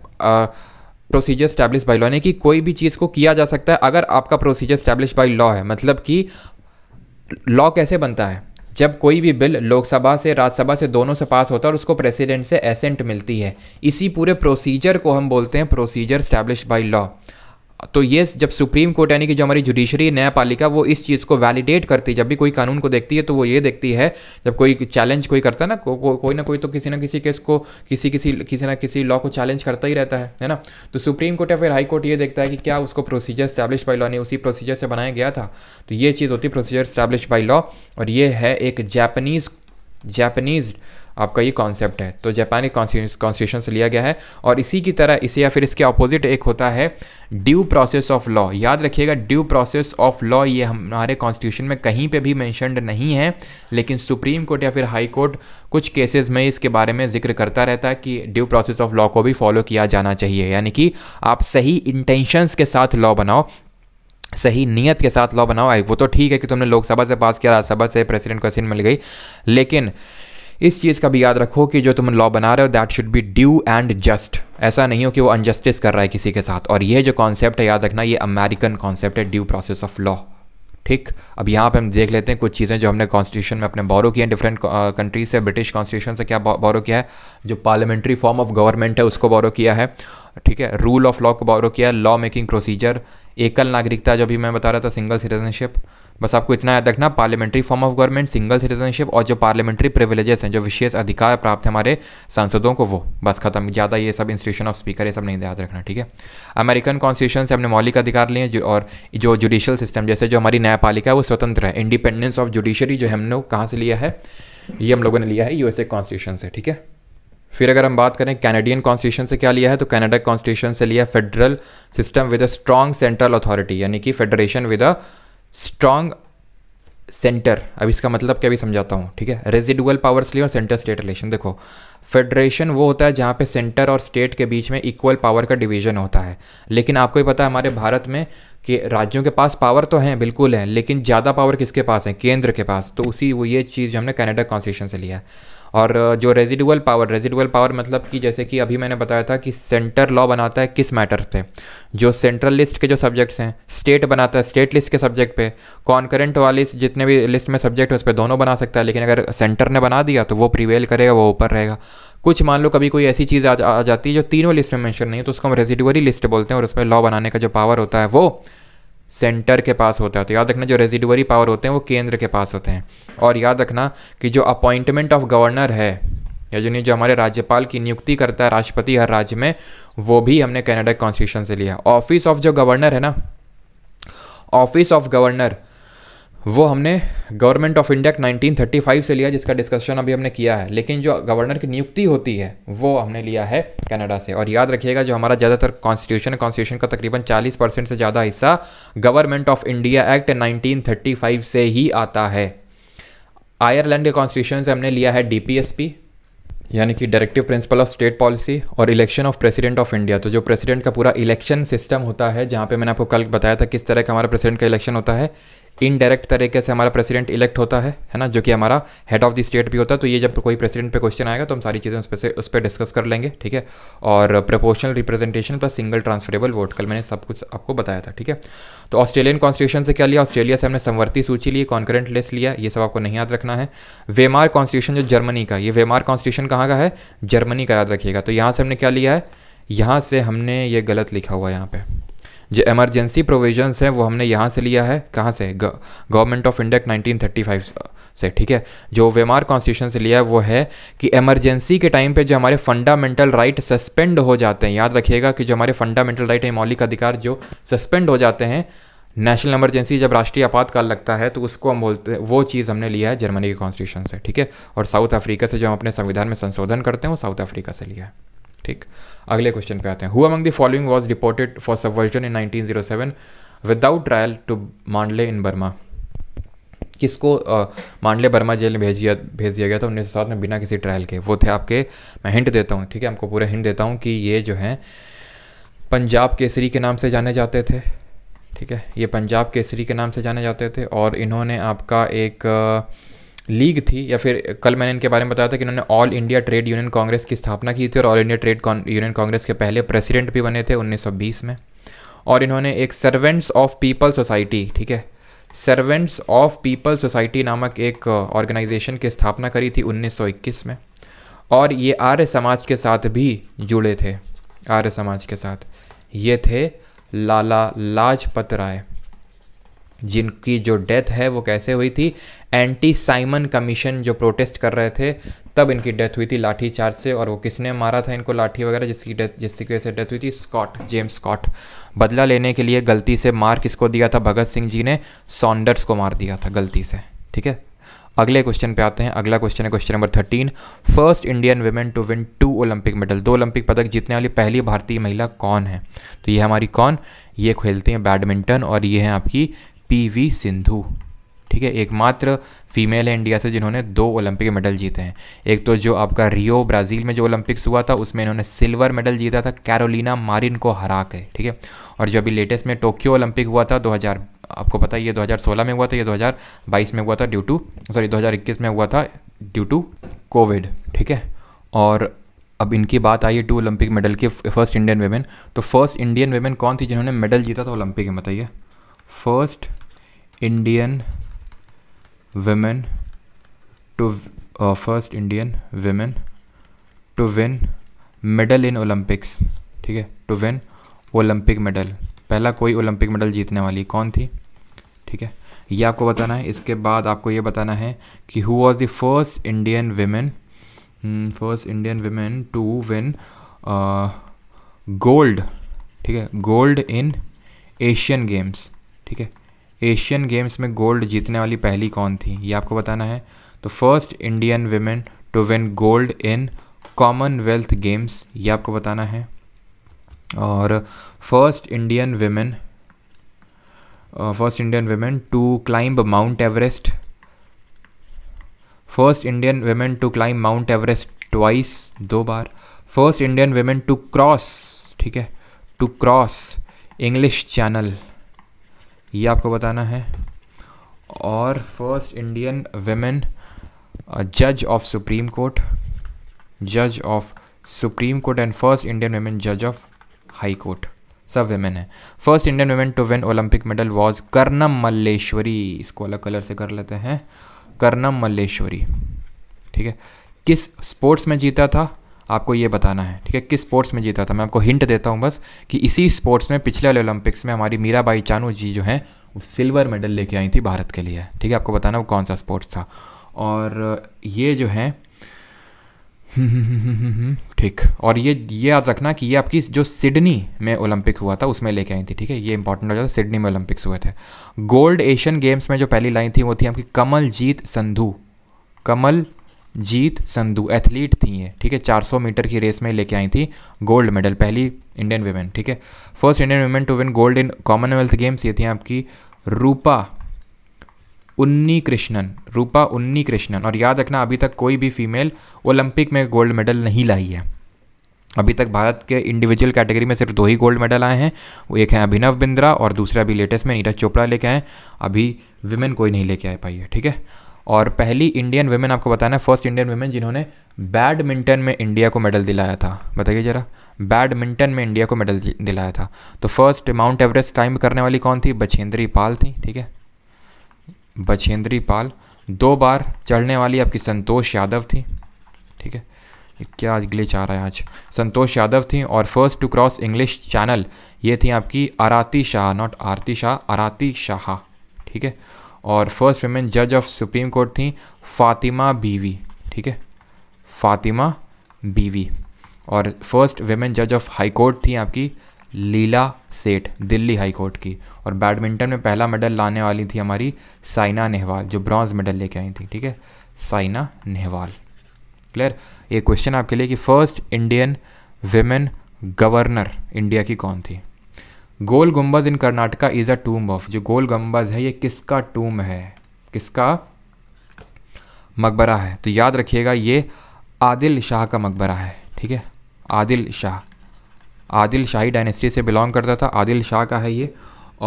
A: procedure establish by law यानी कि कोई भी चीज़ को किया जा सकता है अगर आपका प्रोसीजर स्टैब्लिश बाई लॉ है मतलब कि लॉ कैसे बनता है जब कोई भी बिल लोकसभा से राज्यसभा से दोनों से पास होता है और उसको प्रेसिडेंट से एसेंट मिलती है इसी पूरे प्रोसीजर को हम बोलते हैं प्रोसीजर स्टैब्लिश बाई लॉ तो ये जब सुप्रीम कोर्ट यानी कि जो हमारी जुडिशरी न्यायपालिका वो इस चीज़ को वैलिडेट करती है जब भी कोई कानून को देखती है तो वो ये देखती है जब कोई चैलेंज कोई करता है ना को, को, कोई ना कोई तो किसी ना किसी केस को किसी किसी किसी ना किसी लॉ को चैलेंज करता ही रहता है है ना तो सुप्रीम कोर्ट या फिर हाई कोर्ट ये देखता है कि क्या उसको प्रोसीजर स्टैब्लिश बाई लॉ नहीं उसी प्रोसीजर से बनाया गया था तो ये चीज़ होती है प्रोसीजर स्टैब्लिश बाई लॉ और ये है एक जैपनीज़ जैपनीज़ आपका ये कॉन्सेप्ट है तो जापानी कॉन्स्टिट्यूशन से लिया गया है और इसी की तरह इसे या फिर इसके अपोजिट एक होता है ड्यू प्रोसेस ऑफ लॉ याद रखिएगा ड्यू प्रोसेस ऑफ लॉ ये हमारे कॉन्स्टिट्यूशन में कहीं पे भी मैंशनड नहीं है लेकिन सुप्रीम कोर्ट या फिर हाई कोर्ट कुछ केसेस में इसके बारे में जिक्र करता रहता है कि ड्यू प्रोसेस ऑफ लॉ को भी फॉलो किया जाना चाहिए यानी कि आप सही इंटेंशंस के साथ लॉ बनाओ सही नीयत के साथ लॉ बनाओ वो तो ठीक है कि तुमने लोकसभा से पास किया राज्यसभा से प्रेसिडेंट को सीन मिल गई लेकिन इस चीज़ का भी याद रखो कि जो तुम लॉ बना रहे हो that should be due and just ऐसा नहीं हो कि वो अनजस्टिस कर रहा है किसी के साथ और ये जो कॉन्सेप्ट है याद रखना ये अमेरिकन कॉन्सेप्ट है ड्यू प्रोसेस ऑफ लॉ ठीक अब यहाँ पे हम देख लेते हैं कुछ चीज़ें जो हमने कॉन्स्टिट्यूशन में अपने बोरो किए हैं डिफरेंट कंट्रीज uh, से ब्रिटिश कॉन्स्टिट्यूशन से क्या बोरो किया है जो पार्लियामेंट्री फॉर्म ऑफ गवर्नमेंट है उसको बोरो किया है ठीक है रूल ऑफ लॉ को बोरो किया है लॉ मेकिंग प्रोसीजर एकल नागरिकता जो भी मैं बता रहा था सिंगल सिटीजनशिप बस आपको इतना याद रखना parliamentary form of government single citizenship और जो पार्लियामेंट्री प्रिविलेजेस हैं जो विशेष अधिकार प्राप्त है हमारे सांसदों को वो बस खत्म ज़्यादा ये सब इंस्टीट्यूशन ऑफ स्पीकर ये सब नहीं याद रखना ठीक है अमेरिकन कॉन्स्टिट्यूशन से हमने मौलिक अधिकार लिए और जो जुडिशियल सिस्टम जैसे जो हमारी न्यायपालिका है वो स्वतंत्र है इंडिपेंडेंस ऑफ जुडिशरी जो हमने कहाँ से लिया है ये हम लोगों ने लिया है यूएसए कॉन्स्टिट्यूशन से ठीक है फिर अगर हम बात करें कैनेडियन कॉन्स्टिट्यूशन से क्या लिया है तो कैनेडा कॉन्स्टिट्यूशन से लिया federal system with a strong central authority यानी कि federation with a strong centre अब इसका मतलब क्या भी समझाता हूँ ठीक है रेजिडुअल पावर लिए और सेंटर स्टेट रिलेशन देखो फेडरेशन वो होता है जहाँ पे सेंटर और स्टेट के बीच में इक्वल पावर का डिवीजन होता है लेकिन आपको ही पता है हमारे भारत में कि राज्यों के पास पावर तो हैं बिल्कुल हैं लेकिन ज़्यादा पावर किसके पास है केंद्र के पास तो उसी वो ये चीज़ हमने कैनेडा कॉन्स्टिट्यूशन से लिया है और जो रेजिडुअल पावर रेजिडुअल पावर मतलब कि जैसे कि अभी मैंने बताया था कि सेंटर लॉ बनाता है किस मैटर पे जो सेंट्रल लिस्ट के जो सब्जेक्ट्स हैं स्टेट बनाता है स्टेट लिस्ट के सब्जेक्ट पे कॉन्करेंट वाली जितने भी लिस्ट में सब्जेक्ट है उस पर दोनों बना सकता है लेकिन अगर सेंटर ने बना दिया तो वो प्रिवेल करेगा वो ऊपर रहेगा कुछ मान लो कभी कोई ऐसी चीज़ आ, जा, आ जाती है जो तीनों लिस्ट में मैंशन नहीं है तो उसको हम रेजिडुअली लिस्ट बोलते हैं और उसमें लॉ बनाने का जो पावर होता है वो सेंटर के पास होता है तो याद रखना जो रेजिडरी पावर होते हैं वो केंद्र के पास होते हैं और याद रखना कि जो अपॉइंटमेंट ऑफ गवर्नर है या जो जो हमारे राज्यपाल की नियुक्ति करता है राष्ट्रपति हर राज्य में वो भी हमने कैनेडा कॉन्स्टिट्यूशन से लिया ऑफिस ऑफ जो गवर्नर है ना ऑफिस ऑफ गवर्नर वो हमने गवर्नमेंट ऑफ इंडिया एक्ट 1935 से लिया जिसका डिस्कशन अभी हमने किया है लेकिन जो गवर्नर की नियुक्ति होती है वो हमने लिया है कनाडा से और याद रखिएगा जो हमारा ज़्यादातर कॉन्स्टिट्यूशन कॉन्स्टिट्यूशन का तकरीबन 40 परसेंट से ज़्यादा हिस्सा गवर्नमेंट ऑफ इंडिया एक्ट 1935 से ही आता है आयरलैंड के कॉन्स्टिट्यूशन से हमने लिया है डी यानी कि directive principle of state policy और election of president of India तो जो प्रेसिडेंट का पूरा इलेक्शन सिस्टम होता है जहाँ पे मैंने आपको कल बताया था किस तरह का हमारा प्रेसिडेंट का इलेक्शन होता है इनडायरेक्ट तरीके से हमारा प्रेसिडेंट इलेक्ट होता है है ना जो कि हमारा हेड ऑफ द स्टेट भी होता है तो ये जब कोई प्रेसिडेंट पे क्वेश्चन आएगा तो हम सारी चीज़ें उस पर उस पर डिस्कस कर लेंगे ठीक है और proportional representation plus single transferable vote कल मैंने सब कुछ आपको बताया था ठीक है तो ऑस्ट्रेलियन कॉन्स्टिट्यूशन से क्या लिया ऑस्ट्रेलिया से हमने संवर्ती सूची ली कॉन्करेंट लिस्ट लिया ये सब आपको नहीं याद रखना है वेमार कॉन्स्टिट्यूशन जो जर्मनी का ये वेमार कॉन्स्टिट्यूशन कहाँ का है जर्मनी का याद रखिएगा तो यहाँ से हमने क्या लिया है यहाँ से हमने ये गलत लिखा हुआ है यहाँ पर जो एमरजेंसी प्रोविजंस हैं वो हमने यहाँ से लिया है कहाँ से गवर्नमेंट ऑफ इंडिया 1935 से ठीक है जो वेमार कॉन्स्टिट्यूशन से लिया है वो है कि एमरजेंसी के टाइम पे जो हमारे फंडामेंटल राइट सस्पेंड हो जाते हैं याद रखिएगा कि जो हमारे फंडामेंटल राइट हैं मौलिक अधिकार जो सस्पेंड हो जाते हैं नेशनल इमरजेंसी जब राष्ट्रीय आपातकाल लगता है तो उसको हम बोलते हैं वो चीज़ हमने लिया है जर्मनी के कॉन्स्टिट्यूशन से ठीक है और साउथ अफ्रीका से जो हम अपने संविधान में संशोधन करते हैं वो साउथ अफ्रीका से लिया है ठीक अगले क्वेश्चन पे आते हैं who among the following was deported for subversion in seven without trial to Mandalay in Burma किसको मांडले बर्मा जेल में भेज दिया भेज दिया गया था उन्नीस सौ सात में बिना किसी ट्रायल के वो थे आपके मैं हिंट देता हूँ ठीक है आपको पूरा हिंट देता हूँ कि ये जो हैं पंजाब केसरी के नाम से जाने जाते थे ठीक है ये पंजाब केसरी के नाम से जाने जाते थे और इन्होंने आपका एक आ, लीग थी या फिर कल मैंने इनके बारे में बताया था कि इन्होंने All India Trade Union Congress की स्थापना की थी और All India Trade Union Congress के पहले प्रेसिडेंट भी बने थे 1920 में और इन्होंने एक सर्वेंट्स ऑफ पीपल सोसाइटी ठीक है सर्वेंट्स ऑफ पीपल सोसाइटी नामक एक ऑर्गेनाइजेशन uh, की स्थापना करी थी 1921 में और ये आर्य समाज के साथ भी जुड़े थे आर्य समाज के साथ ये थे लाला लाजपत राय जिनकी जो डेथ है वो कैसे हुई थी एंटी साइमन कमीशन जो प्रोटेस्ट कर रहे थे तब इनकी डेथ हुई थी लाठी चार्ज से और वो किसने मारा था इनको लाठी वगैरह जिसकी डेथ जिसकी वजह से डेथ हुई थी स्कॉट जेम्स स्कॉट बदला लेने के लिए गलती से मार किसको दिया था भगत सिंह जी ने सॉन्डर्स को मार दिया था गलती से ठीक है अगले क्वेश्चन पे आते हैं अगला क्वेश्चन है question number thirteen first Indian women to win two Olympic medal दो ओलंपिक पदक जीतने वाली पहली भारतीय महिला कौन है तो ये हमारी कौन ये खेलती हैं बैडमिंटन और ये हैं आपकी पी सिंधु ठीक है एकमात्र फीमेल है इंडिया से जिन्होंने दो ओलंपिक मेडल जीते हैं एक तो जो आपका रियो ब्राज़ील में जो ओलंपिक्स हुआ था उसमें इन्होंने सिल्वर मेडल जीता था कैरोलिना मारिन को हरा के ठीक है और जो अभी लेटेस्ट में टोक्यो ओलंपिक हुआ था 2000 आपको पता है ये 2016 में हुआ था ये 2022 में हुआ था ड्यू टू सॉरी 2021 में हुआ था ड्यू टू कोविड ठीक है और अब इनकी बात आई है टू ओलंपिक मेडल की फर्स्ट इंडियन वेमेन तो फर्स्ट इंडियन वेमेन कौन थी जिन्होंने मेडल जीता था ओलंपिक में बताइए first Indian women to uh, first Indian women to win medal in Olympics ठीक है to win Olympic medal पहला कोई ओलंपिक मेडल जीतने वाली कौन थी ठीक है ये आपको बताना है इसके बाद आपको ये बताना है कि who was the first Indian women first Indian women to win gold ठीक है गोल्ड इन एशियन गेम्स ठीक है एशियन गेम्स में गोल्ड जीतने वाली पहली कौन थी ये आपको बताना है तो first Indian women to win gold in Commonwealth Games ये आपको बताना है और first Indian women first Indian women to climb Mount Everest first Indian women to climb Mount Everest twice दो बार first Indian women to cross ठीक है to cross English Channel ये आपको बताना है और फर्स्ट इंडियन वेमेन जज ऑफ सुप्रीम कोर्ट जज of Supreme court and first Indian women जज ऑफ हाई कोर्ट सब वेमेन है first Indian women to win Olympic medal was करनम Malleswari इसको अलग कलर से कर लेते हैं करनम मल्लेश्वरी ठीक है किस स्पोर्ट्स में जीता था आपको ये बताना है ठीक है किस स्पोर्ट्स में जीता था मैं आपको हिंट देता हूँ बस कि इसी स्पोर्ट्स में पिछले वाले ओलंपिक्स में हमारी मीराबाई चानू जी जो हैं वो सिल्वर मेडल लेके आई थी भारत के लिए ठीक है आपको बताना वो कौन सा स्पोर्ट्स था और ये जो है ठीक और ये ये याद रखना कि ये आपकी जो सिडनी में ओलंपिक हुआ था उसमें लेके आई थी ठीक है ये इंपॉर्टेंट हो जाता सिडनी में ओलंपिक्स हुए थे गोल्ड एशियन गेम्स में जो पहली लाइन थी वो थी आपकी कमलजीत संधू कमल जीत संधु एथलीट थी ये ठीक है 400 मीटर की रेस में लेके आई थी गोल्ड मेडल पहली इंडियन वीमेन ठीक है first Indian women to win gold in Commonwealth Games ये थी आपकी रूपा उन्नी कृष्णन रूपा उन्नी कृष्णन और याद रखना अभी तक कोई भी फीमेल ओलंपिक में गोल्ड मेडल नहीं लाई है अभी तक भारत के इंडिविजुअल कैटेगरी में सिर्फ दो ही गोल्ड मेडल आए हैं वो एक है अभिनव बिंद्रा और दूसरा अभी लेटेस्ट में नीरज चोपड़ा लेके आए अभी विमेन कोई नहीं लेके आ पाई है ठीक है और पहली इंडियन वेमेन आपको बताना है फर्स्ट इंडियन वेमेन जिन्होंने बैडमिंटन में इंडिया को मेडल दिलाया था बताइए ज़रा बैडमिंटन में इंडिया को मेडल दिलाया था तो फर्स्ट माउंट एवरेस्ट क्लाइंब करने वाली कौन थी बछेंद्री पाल थी ठीक है बछेंद्री पाल दो बार चढ़ने वाली आपकी संतोष यादव थी ठीक है क्या आज ग्लिच आ रहा है आज संतोष यादव थी और first to cross English Channel ये थी आपकी आराती शाह नॉट आरती शाह आराती शाह ठीक है और फर्स्ट वेमेन जज ऑफ सुप्रीम कोर्ट थी फातिमा बीवी ठीक है फातिमा बीवी और फर्स्ट वेमेन जज ऑफ हाई कोर्ट थी आपकी लीला सेठ दिल्ली हाई कोर्ट की और बैडमिंटन में पहला मेडल लाने वाली थी हमारी साइना नेहवाल जो ब्रॉन्ज मेडल लेके आई थी ठीक है साइना नेहवाल क्लियर ये क्वेश्चन आपके लिए कि first Indian women governor India की कौन थी Gol Gumbaz in Karnataka is a tomb of जो गोल गुम्बज है ये किसका टूम है किसका मकबरा है तो याद रखिएगा ये आदिल शाह का मकबरा है ठीक है आदिल शाह आदिल शाही डायनेस्टी से बिलोंग करता था आदिल शाह का है ये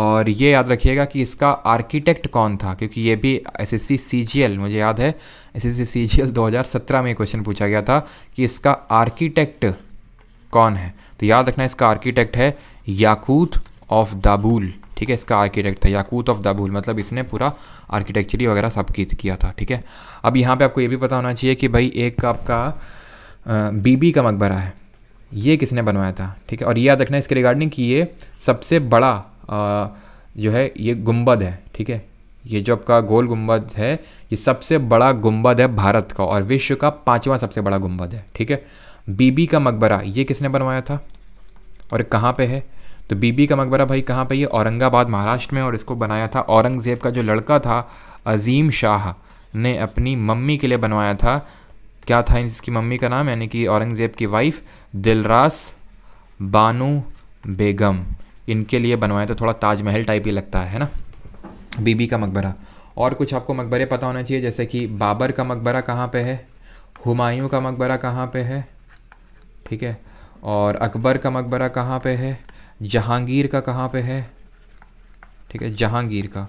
A: और ये याद रखिएगा कि इसका आर्किटेक्ट कौन था क्योंकि ये भी S S C C G L मुझे याद है S S C C G L दो हज़ार सत्रह में क्वेश्चन पूछा गया था कि इसका आर्किटेक्ट कौन है तो याद रखना इसका आर्किटेक्ट है याकूत ऑफ दाबूल ठीक है इसका आर्किटेक्ट था याकूत ऑफ दाबूल मतलब इसने पूरा आर्किटेक्चरी वगैरह सब किया था ठीक है अब यहाँ पे आपको ये भी पता होना चाहिए कि भाई एक आपका बीबी का मकबरा है ये किसने बनवाया था ठीक है और ये याद रखना इसके रिगार्डिंग कि ये सबसे बड़ा आ, जो है ये गुम्बद है ठीक है ये जो आपका गोल गुम्बद है ये सबसे बड़ा गुम्बद है भारत का और विश्व का पाँचवा सबसे बड़ा गुम्बद है ठीक है बीबी का मकबरा ये किसने बनवाया था और कहाँ पे है तो बीबी का मकबरा भाई कहाँ पे ये औरंगाबाद महाराष्ट्र में और इसको बनाया था औरंगज़ेब का जो लड़का था अजीम शाह ने अपनी मम्मी के लिए बनवाया था क्या था इसकी मम्मी का नाम यानी कि औरंगज़ेब की वाइफ दिलरास बानू बेगम इनके लिए बनवाया तो थोड़ा ताजमहल टाइप ही लगता है ना बीबी का मकबरा और कुछ आपको मकबरे पता होना चाहिए जैसे कि बाबर का मकबरा कहाँ पे है हुमायूं का मकबरा कहाँ पे है ठीक है और अकबर का मकबरा कहाँ पे है जहांगीर का कहाँ पे है ठीक है जहांगीर का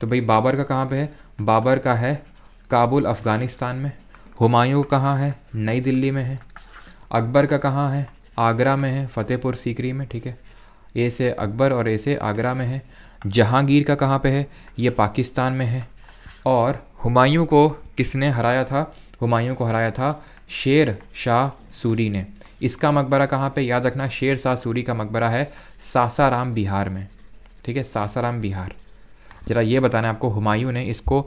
A: तो भाई बाबर का कहाँ पे है बाबर का है काबुल अफ़गानिस्तान में हुमायूं कहाँ है नई दिल्ली में है अकबर का कहाँ है आगरा में है फ़तेहपुर सीकरी में ठीक है ए से अकबर और ए से आगरा में है जहांगीर का कहाँ पे है ये पाकिस्तान में है और हुमायूं को किसने हराया था हुमायूं को हराया था शेर शाह सूरी ने इसका मकबरा कहाँ पे याद रखना शेर शाह सूरी का मकबरा है सासाराम बिहार में ठीक है सासाराम बिहार जरा ये बताना आपको हुमायूं ने इसको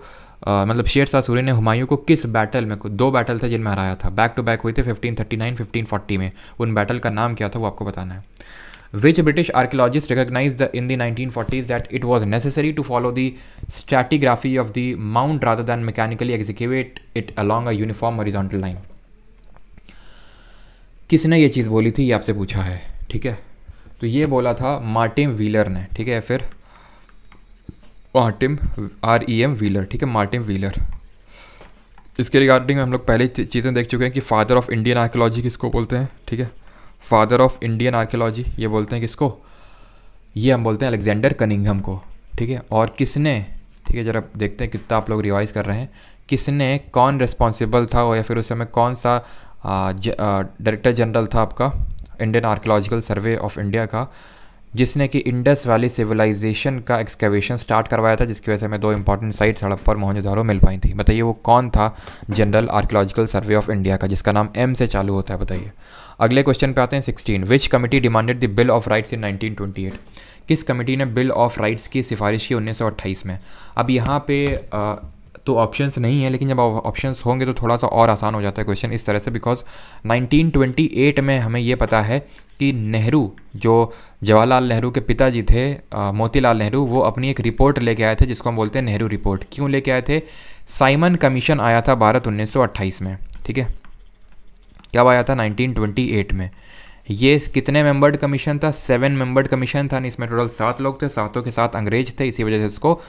A: आ, मतलब शेर शाह सूरी ने हुमायूं को किस बैटल में दो बैटल थे जिनमें हराया था बैक टू बैक हुई थे फिफ्टीन थर्टी में उन बैटल का नाम क्या था वो आपको बताना है which British archaeologist recognised the in the nineteen forties that it was necessary to follow the stratigraphy of the mound rather than mechanically execute it along a uniform horizontal line किसने ये चीज़ बोली थी ये आपसे पूछा है ठीक है तो ये बोला था मार्टिम व्हीलर ने ठीक है फिर Mortimer R E M Wheeler ठीक है मार्टिम व्हीलर इसके रिगार्डिंग हम लोग पहले चीज़ें देख चुके हैं कि फादर ऑफ इंडियन आर्कियोलॉजी किसको बोलते हैं ठीक है फादर ऑफ इंडियन आर्कियोलॉजी ये बोलते हैं किसको ये हम बोलते हैं अलेक्जेंडर कनिंगम को ठीक है और किसने ठीक है जरा देखते हैं कितना आप लोग रिवाइज कर रहे हैं किसने कौन रिस्पॉन्सिबल था या फिर उस समय कौन सा डायरेक्टर जनरल था आपका Indian archaeological survey of India का जिसने कि इंडस वैली सिविलाइजेशन का एक्सकेवेशन स्टार्ट करवाया था जिसकी वजह से हमें दो इंपॉर्टेंट साइट सड़क पर मोहनजोदारो मिल पाई थी बताइए वो कौन था general Archaeological survey of India का जिसका नाम एम से चालू होता है बताइए अगले क्वेश्चन पे आते हैं sixteen which committee demanded the bill of rights in nineteen twenty eight किस कमेटी ने बिल ऑफ राइट्स की सिफारिश की उन्नीस में अब यहाँ पे तो ऑप्शंस नहीं है लेकिन जब ऑप्शंस होंगे तो थोड़ा सा और आसान हो जाता है क्वेश्चन इस तरह से बिकॉज 1928 में हमें ये पता है कि नेहरू जो जवाहरलाल नेहरू के पिताजी थे मोतीलाल नेहरू वो अपनी एक रिपोर्ट लेके आए थे जिसको हम बोलते हैं नेहरू रिपोर्ट क्यों लेके आए थे साइमन कमीशन आया था भारत 1928 में ठीक है क्या आया था 1928 में ये कितने मेंबर्ड कमीशन था सेवन मेंबर्ड कमीशन था इसमें टोटल सात लोग थे सातों के साथ अंग्रेज थे इसी वजह से इसको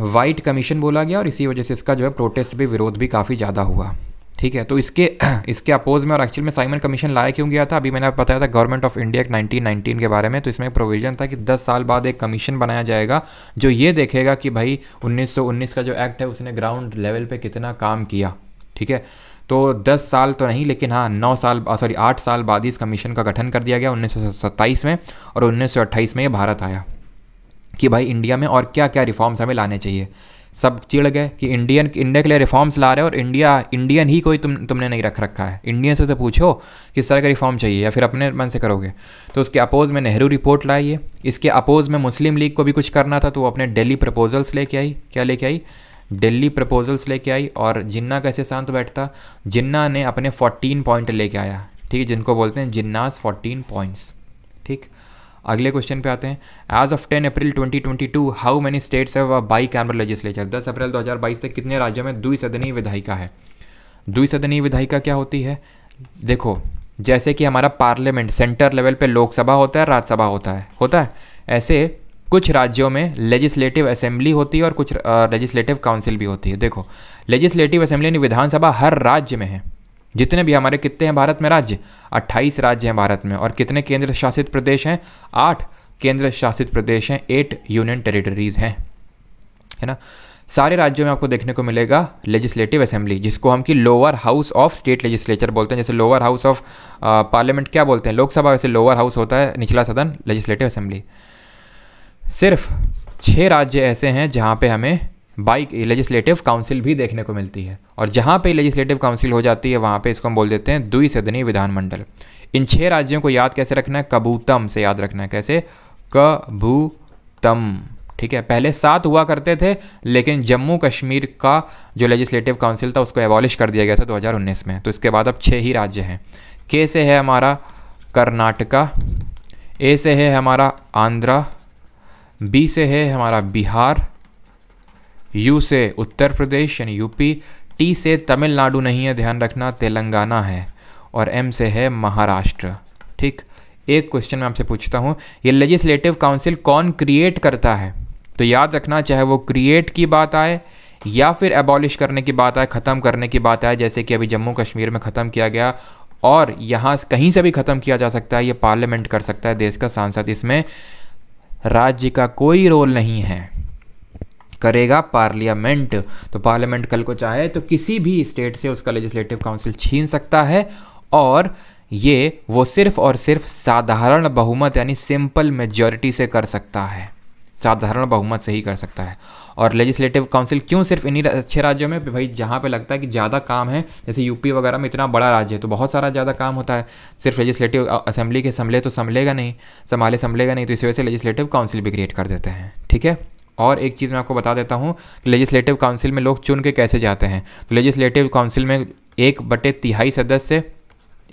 A: वाइट कमीशन बोला गया और इसी वजह से इसका जो है प्रोटेस्ट भी विरोध भी काफ़ी ज़्यादा हुआ ठीक है तो इसके इसके अपोज में और एक्चुअल में साइमन कमीशन लाया क्यों गया था अभी मैंने आपको बताया था गवर्नमेंट ऑफ इंडिया एक्ट 1919 के बारे में तो इसमें प्रोविजन था कि 10 साल बाद एक कमीशन बनाया जाएगा जो ये देखेगा कि भाई 1919 का जो एक्ट है उसने ग्राउंड लेवल पे कितना काम किया ठीक है तो 10 साल तो नहीं लेकिन हाँ 9 साल सॉरी 8 साल बाद इस कमीशन का गठन कर दिया गया उन्नीस में और उन्नीस में ये भारत आया कि भाई इंडिया में और क्या क्या रिफॉर्म्स हमें लाने चाहिए सब चिड़ गए कि इंडियन इंडिया के लिए रिफॉर्म्स ला रहे हो और इंडिया इंडियन ही कोई तुम तुमने नहीं रख रखा है इंडियन से तो पूछो किस तरह का रिफॉर्म चाहिए या फिर अपने मन से करोगे तो उसके अपोज़ में नेहरू रिपोर्ट लाई है इसके अपोज़ में मुस्लिम लीग को भी कुछ करना था तो वो अपने डेली प्रपोजल्स लेके आई क्या लेके आई डेली प्रपोजल्स लेके आई और जिन्ना कैसे शांत बैठता जिन्ना ने अपने फोर्टीन पॉइंट लेके आया ठीक है जिनको बोलते हैं जिन्नास फोर्टीन पॉइंट्स ठीक अगले क्वेश्चन पे आते हैं as of 10 April 2022 how many states have bicameral legislature 10 अप्रैल 2022 तक कितने राज्यों में द्विसदनीय विधायिका है द्विसदनीय विधायिका क्या होती है देखो जैसे कि हमारा पार्लियामेंट सेंटर लेवल पे लोकसभा होता है राज्यसभा होता है होता है ऐसे कुछ राज्यों में लेजिस्लेटिव असेंबली होती है और कुछ लेजिस्लेटिव काउंसिल भी होती है देखो लेजिस्लेटिव असेंबली यानी विधानसभा हर राज्य में है जितने भी हमारे कितने हैं भारत में राज्य अट्ठाईस राज्य हैं भारत में और कितने केंद्र शासित प्रदेश हैं आठ केंद्र शासित प्रदेश हैं एट यूनियन टेरिटरीज़ हैं है ना सारे राज्यों में आपको देखने को मिलेगा लेजिस्लेटिव असेंबली जिसको हम कि lower house of state legislature बोलते हैं जैसे लोअर हाउस ऑफ पार्लियामेंट क्या बोलते हैं लोकसभा वैसे लोअर हाउस होता है निचला सदन लेजिस्लेटिव असेंबली सिर्फ छः राज्य ऐसे हैं जहाँ पे हमें बाई लेजिस्लेटिव काउंसिल भी देखने को मिलती है और जहाँ पे लेजिस्लेटिव काउंसिल हो जाती है वहाँ पे इसको हम बोल देते हैं द्वि सदनीय विधानमंडल इन छः राज्यों को याद कैसे रखना है कबूतम से याद रखना है कैसे कबूतम ठीक है पहले सात हुआ करते थे लेकिन जम्मू कश्मीर का जो लेजिस्लेटिव काउंसिल था उसको एबॉलिश कर दिया गया था 2019 में तो इसके बाद अब छः ही राज्य हैं के से है हमारा कर्नाटका ए से है हमारा आंध्रा बी से है हमारा बिहार यू से उत्तर प्रदेश यानी यूपी टी से तमिलनाडु नहीं है ध्यान रखना तेलंगाना है और एम से है महाराष्ट्र ठीक एक क्वेश्चन मैं आपसे पूछता हूँ ये लेजिस्लेटिव काउंसिल कौन क्रिएट करता है तो याद रखना चाहे वो क्रिएट की बात आए या फिर एबॉलिश करने की बात आए ख़त्म करने की बात आए जैसे कि अभी जम्मू कश्मीर में ख़त्म किया गया और यहाँ कहीं से भी ख़त्म किया जा सकता है ये पार्लियामेंट कर सकता है देश का सांसद इसमें राज्य का कोई रोल नहीं है करेगा पार्लियामेंट तो पार्लियामेंट कल को चाहे तो किसी भी स्टेट से उसका लेजिस्लेटिव काउंसिल छीन सकता है और ये वो सिर्फ और सिर्फ साधारण बहुमत यानी सिंपल मेजोरिटी से कर सकता है साधारण बहुमत से ही कर सकता है और लेजिस्लेटिव काउंसिल क्यों सिर्फ इन्हीं अच्छे राज्यों में भाई जहाँ पे लगता है कि ज़्यादा काम है जैसे यूपी वगैरह में इतना बड़ा राज्य है तो बहुत सारा ज़्यादा काम होता है सिर्फ लेजिस्लेटिव असेंबली के संभले तो संभलेगा नहीं संभाले संभलेगा नहीं तो इस वजह से लेजिस्लेटिव काउंसिल भी क्रिएट कर देते हैं ठीक है और एक चीज़ मैं आपको बता देता हूँ कि लेजिस्लेटिव काउंसिल में लोग चुन के कैसे जाते हैं तो लेजिस्लेटिव काउंसिल में एक बटे तिहाई सदस्य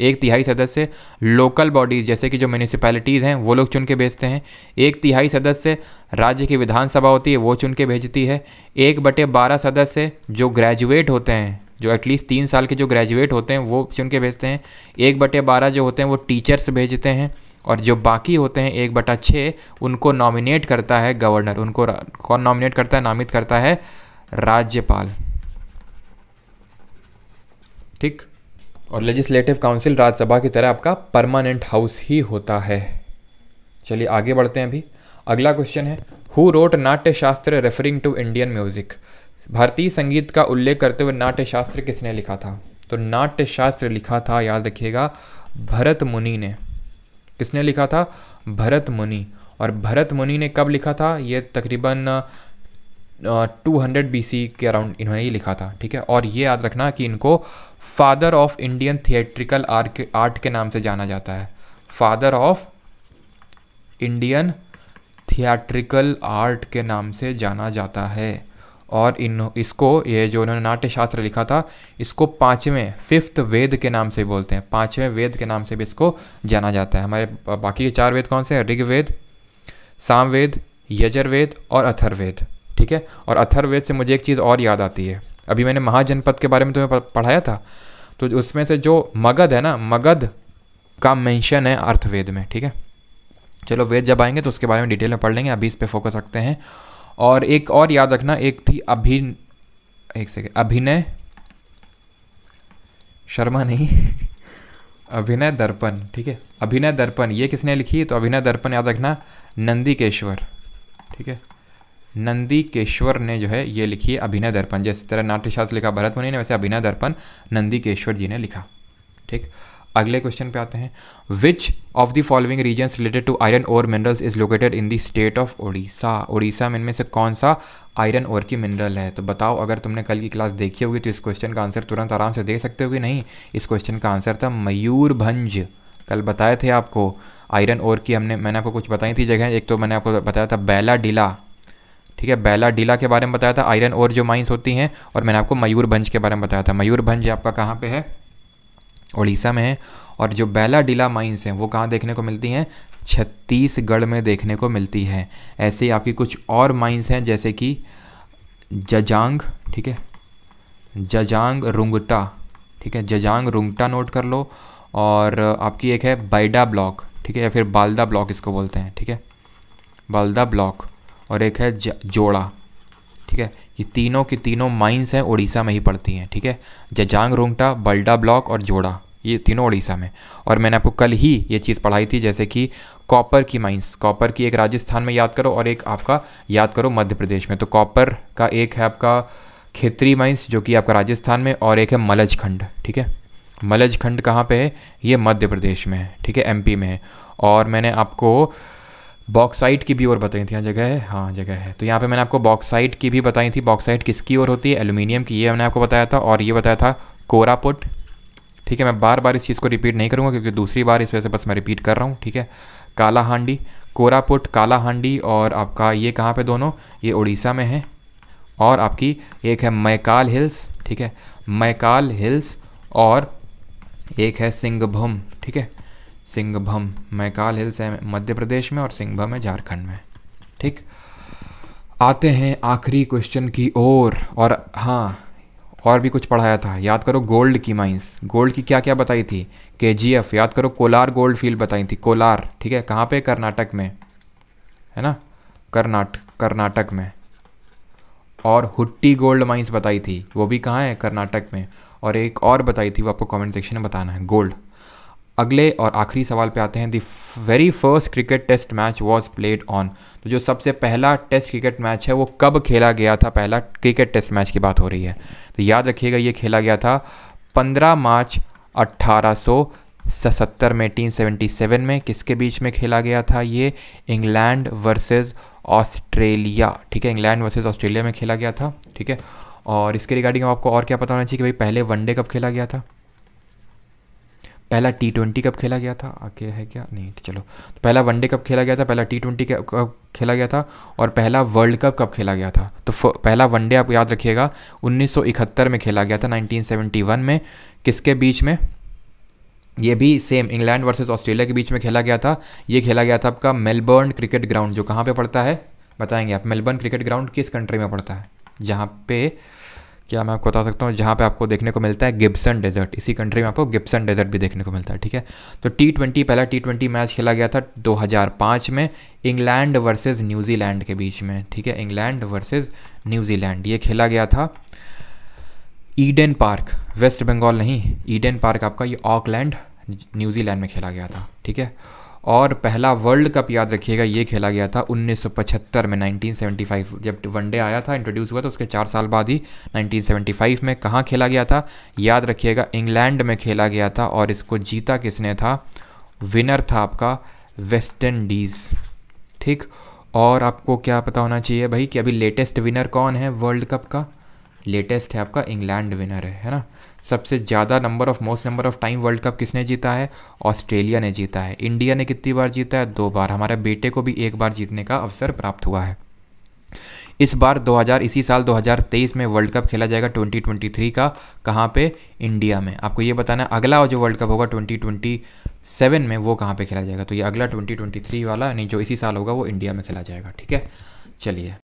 A: एक तिहाई सदस्य लोकल बॉडीज़ जैसे कि जो म्यूनिसपैलिटीज़ हैं वो लोग चुन के भेजते हैं एक तिहाई सदस्य राज्य की विधानसभा होती है वो चुन के भेजती है एक बटे बारह सदस्य जो ग्रेजुएट होते हैं जो एटलीस्ट तीन साल के जो ग्रेजुएट होते हैं वो चुन के भेजते हैं एक बटे बारह जो होते हैं वो टीचर्स भेजते हैं और जो बाकी होते हैं एक बटा छः उनको नॉमिनेट करता है गवर्नर उनको कौन नॉमिनेट करता है नामित करता है राज्यपाल ठीक और लेजिस्लेटिव काउंसिल राज्यसभा की तरह आपका परमानेंट हाउस ही होता है चलिए आगे बढ़ते हैं अभी अगला क्वेश्चन है हु रोट नाट्य शास्त्र रेफरिंग टू इंडियन म्यूजिक भारतीय संगीत का उल्लेख करते हुए नाट्य शास्त्र किसने लिखा था तो नाट्य शास्त्र लिखा था याद रखिएगा भरत मुनि ने किसने लिखा था भरत मुनि और भरत मुनि ने कब लिखा था ये तकरीबन टू हंड्रेड बी सी के अराउंड इन्होंने ये लिखा था ठीक है और ये याद रखना कि इनको father of Indian theatrical art के नाम से जाना जाता है father of Indian theatrical art के नाम से जाना जाता है और इन इसको ये जो उन्होंने नाट्य शास्त्र लिखा था इसको पाँचवें फिफ्थ वेद के नाम से बोलते हैं पाँचवें वेद के नाम से भी इसको जाना जाता है हमारे बाकी के चार वेद कौन से हैं ऋग्वेद सामवेद यजर्वेद और अथर्वेद ठीक है और अथर्वेद से मुझे एक चीज़ और याद आती है अभी मैंने महाजनपद के बारे में तुम्हें पढ़ाया था तो उसमें से जो मगध है ना मगध का मेंशन है अर्थवेद में ठीक है चलो वेद जब आएंगे तो उसके बारे में डिटेल में पढ़ लेंगे अभी इस पर फोकस रखते हैं और एक और याद रखना एक थी अभिन एक सेकेंड अभिनय शर्मा नहीं अभिनय दर्पण ठीक है अभिनय दर्पण ये किसने लिखी तो अभिनय दर्पण याद रखना नंदी केश्वर ठीक है नंदी केश्वर ने जो है ये लिखी है अभिनय दर्पण जैसे तरह नाट्यशास्त्र लिखा भरत मुनि ने वैसे अभिनय दर्पण नंदी केश्वर जी ने लिखा ठीक अगले क्वेश्चन पे आते हैं which of the following region related to iron और minerals is located in the state of Odisha Odisha में इनमें से कौन सा आयरन ओर की मिनरल है तो बताओ अगर तुमने कल की क्लास देखी होगी तो इस क्वेश्चन का आंसर तुरंत आराम से दे सकते हो कि नहीं इस क्वेश्चन का आंसर था मयूरभंज कल बताए थे आपको आयरन और की हमने मैंने आपको कुछ बताई थी जगह एक तो मैंने आपको बताया था बैला डीला ठीक है बैला डीला के बारे में बताया था आयरन और जो माइंस होती हैं और मैंने आपको मयूरभंज के बारे में बताया था मयूरभंज आपका कहाँ पे है उड़ीसा में है और जो बेला डीला माइंस हैं वो कहाँ देखने को मिलती हैं छत्तीसगढ़ में देखने को मिलती है ऐसे ही आपकी कुछ और माइंस हैं जैसे कि जजांग ठीक है जजांग रुंगटा ठीक है जजांग रुंगटा नोट कर लो और आपकी एक है बाइडा ब्लॉक ठीक है या फिर बालदा ब्लॉक इसको बोलते हैं ठीक है बालदा ब्लॉक और एक है जोड़ा ठीक है ये तीनों की तीनों माइंस हैं उड़ीसा में ही पड़ती हैं ठीक है जजांग रोंगटा बल्डा ब्लॉक और जोड़ा ये तीनों उड़ीसा में और मैंने आपको कल ही ये चीज़ पढ़ाई थी जैसे कि कॉपर की माइंस कॉपर की एक राजस्थान में याद करो और एक आपका याद करो मध्य प्रदेश में तो कॉपर का एक है आपका खेतरी माइंस जो कि आपका राजस्थान में और एक है मलज खंड ठीक है मलज खंड कहाँ पे है ये मध्य प्रदेश में है ठीक है एमपी में है और मैंने आपको बॉक्साइट की भी और बताई थी यहाँ जगह है हाँ जगह है तो यहाँ पे मैंने आपको बॉक्साइट की भी बताई थी बॉक्साइट किसकी ओर होती है एलुमिनियम की ये मैंने आपको बताया था और ये बताया था कोरापुट ठीक है मैं बार बार इस चीज़ को रिपीट नहीं करूँगा क्योंकि दूसरी बार इस वजह से बस मैं रिपीट कर रहा हूँ ठीक है काला हांडी कोरापुट काला हांडी और आपका ये कहाँ पे दोनों ये उड़ीसा में है और आपकी एक है मैकाल हिल्स ठीक है मैकाल हिल्स और एक है सिंहभूम ठीक है सिंहभूम मैकाल हिल्स है मध्य प्रदेश में और सिंहभूम है झारखंड में ठीक आते हैं आखिरी क्वेश्चन की ओर और, और हाँ और भी कुछ पढ़ाया था याद करो गोल्ड की माइंस गोल्ड की क्या क्या बताई थी के याद करो कोलार गोल्ड फील्ड बताई थी कोलार ठीक है कहाँ पे कर्नाटक में है ना कर्नाट कर्नाटक में और हुट्टी गोल्ड माइंस बताई थी वो भी कहाँ है कर्नाटक में और एक और बताई थी वो आपको कमेंट सेक्शन में बताना है गोल्ड अगले और आखिरी सवाल पे आते हैं the very first cricket test match was played on तो जो सबसे पहला टेस्ट क्रिकेट मैच है वो कब खेला गया था पहला क्रिकेट टेस्ट मैच की बात हो रही है तो याद रखिएगा ये खेला गया था 15 मार्च 1877 में 1877 में किसके बीच में खेला गया था ये इंग्लैंड वर्सेस ऑस्ट्रेलिया ठीक है इंग्लैंड वर्सेस ऑस्ट्रेलिया में खेला गया था ठीक है और इसके रिगार्डिंग आपको और क्या पता होना चाहिए कि भाई पहले वनडे कब खेला गया था पहला टी ट्वेंटी कब खेला गया था आगे है क्या नहीं तो चलो तो पहला वनडे कब खेला गया था पहला टी ट्वेंटी कब खेला गया था और पहला वर्ल्ड कप कब खेला गया था तो पहला वनडे आप याद रखिएगा 1971 में खेला गया था 1971 में किसके बीच में ये भी सेम इंग्लैंड वर्सेस ऑस्ट्रेलिया के बीच में खेला गया था ये खेला गया था आपका मेलबर्न क्रिकेट ग्राउंड जो कहाँ पर पड़ता है बताएंगे आप मेलबर्न क्रिकेट ग्राउंड किस कंट्री में पड़ता है जहाँ पे क्या मैं आपको बता सकता हूँ जहाँ पे आपको देखने को मिलता है गिब्सन डेजर्ट इसी कंट्री में आपको गिब्सन डेजर्ट भी देखने को मिलता है ठीक है तो टी ट्वेंटी पहला टी ट्वेंटी मैच खेला गया था 2005 में इंग्लैंड वर्सेस न्यूजीलैंड के बीच में ठीक है इंग्लैंड वर्सेस न्यूजीलैंड ये खेला गया था ईडन पार्क वेस्ट बंगाल नहीं ईडन पार्क आपका ये ऑकलैंड न्यूजीलैंड में खेला गया था ठीक है और पहला वर्ल्ड कप याद रखिएगा ये खेला गया था 1975 में 1975 जब वनडे आया था इंट्रोड्यूस हुआ था तो उसके चार साल बाद ही 1975 में कहाँ खेला गया था याद रखिएगा इंग्लैंड में खेला गया था और इसको जीता किसने था विनर था आपका वेस्ट इंडीज़ ठीक और आपको क्या पता होना चाहिए भाई कि अभी लेटेस्ट विनर कौन है वर्ल्ड कप का लेटेस्ट है आपका इंग्लैंड विनर है है ना सबसे ज़्यादा number of most number of time world cup किसने जीता है ऑस्ट्रेलिया ने जीता है इंडिया ने कितनी बार जीता है दो बार हमारे बेटे को भी एक बार जीतने का अवसर प्राप्त हुआ है इस बार 2000 इसी साल 2023 में वर्ल्ड कप खेला जाएगा 2023 का कहाँ पे इंडिया में आपको ये बताना है अगला जो वर्ल्ड कप होगा 2027 में वो कहाँ पे खेला जाएगा तो ये अगला 2023 वाला नहीं जो इसी साल होगा वो इंडिया में खेला जाएगा ठीक है चलिए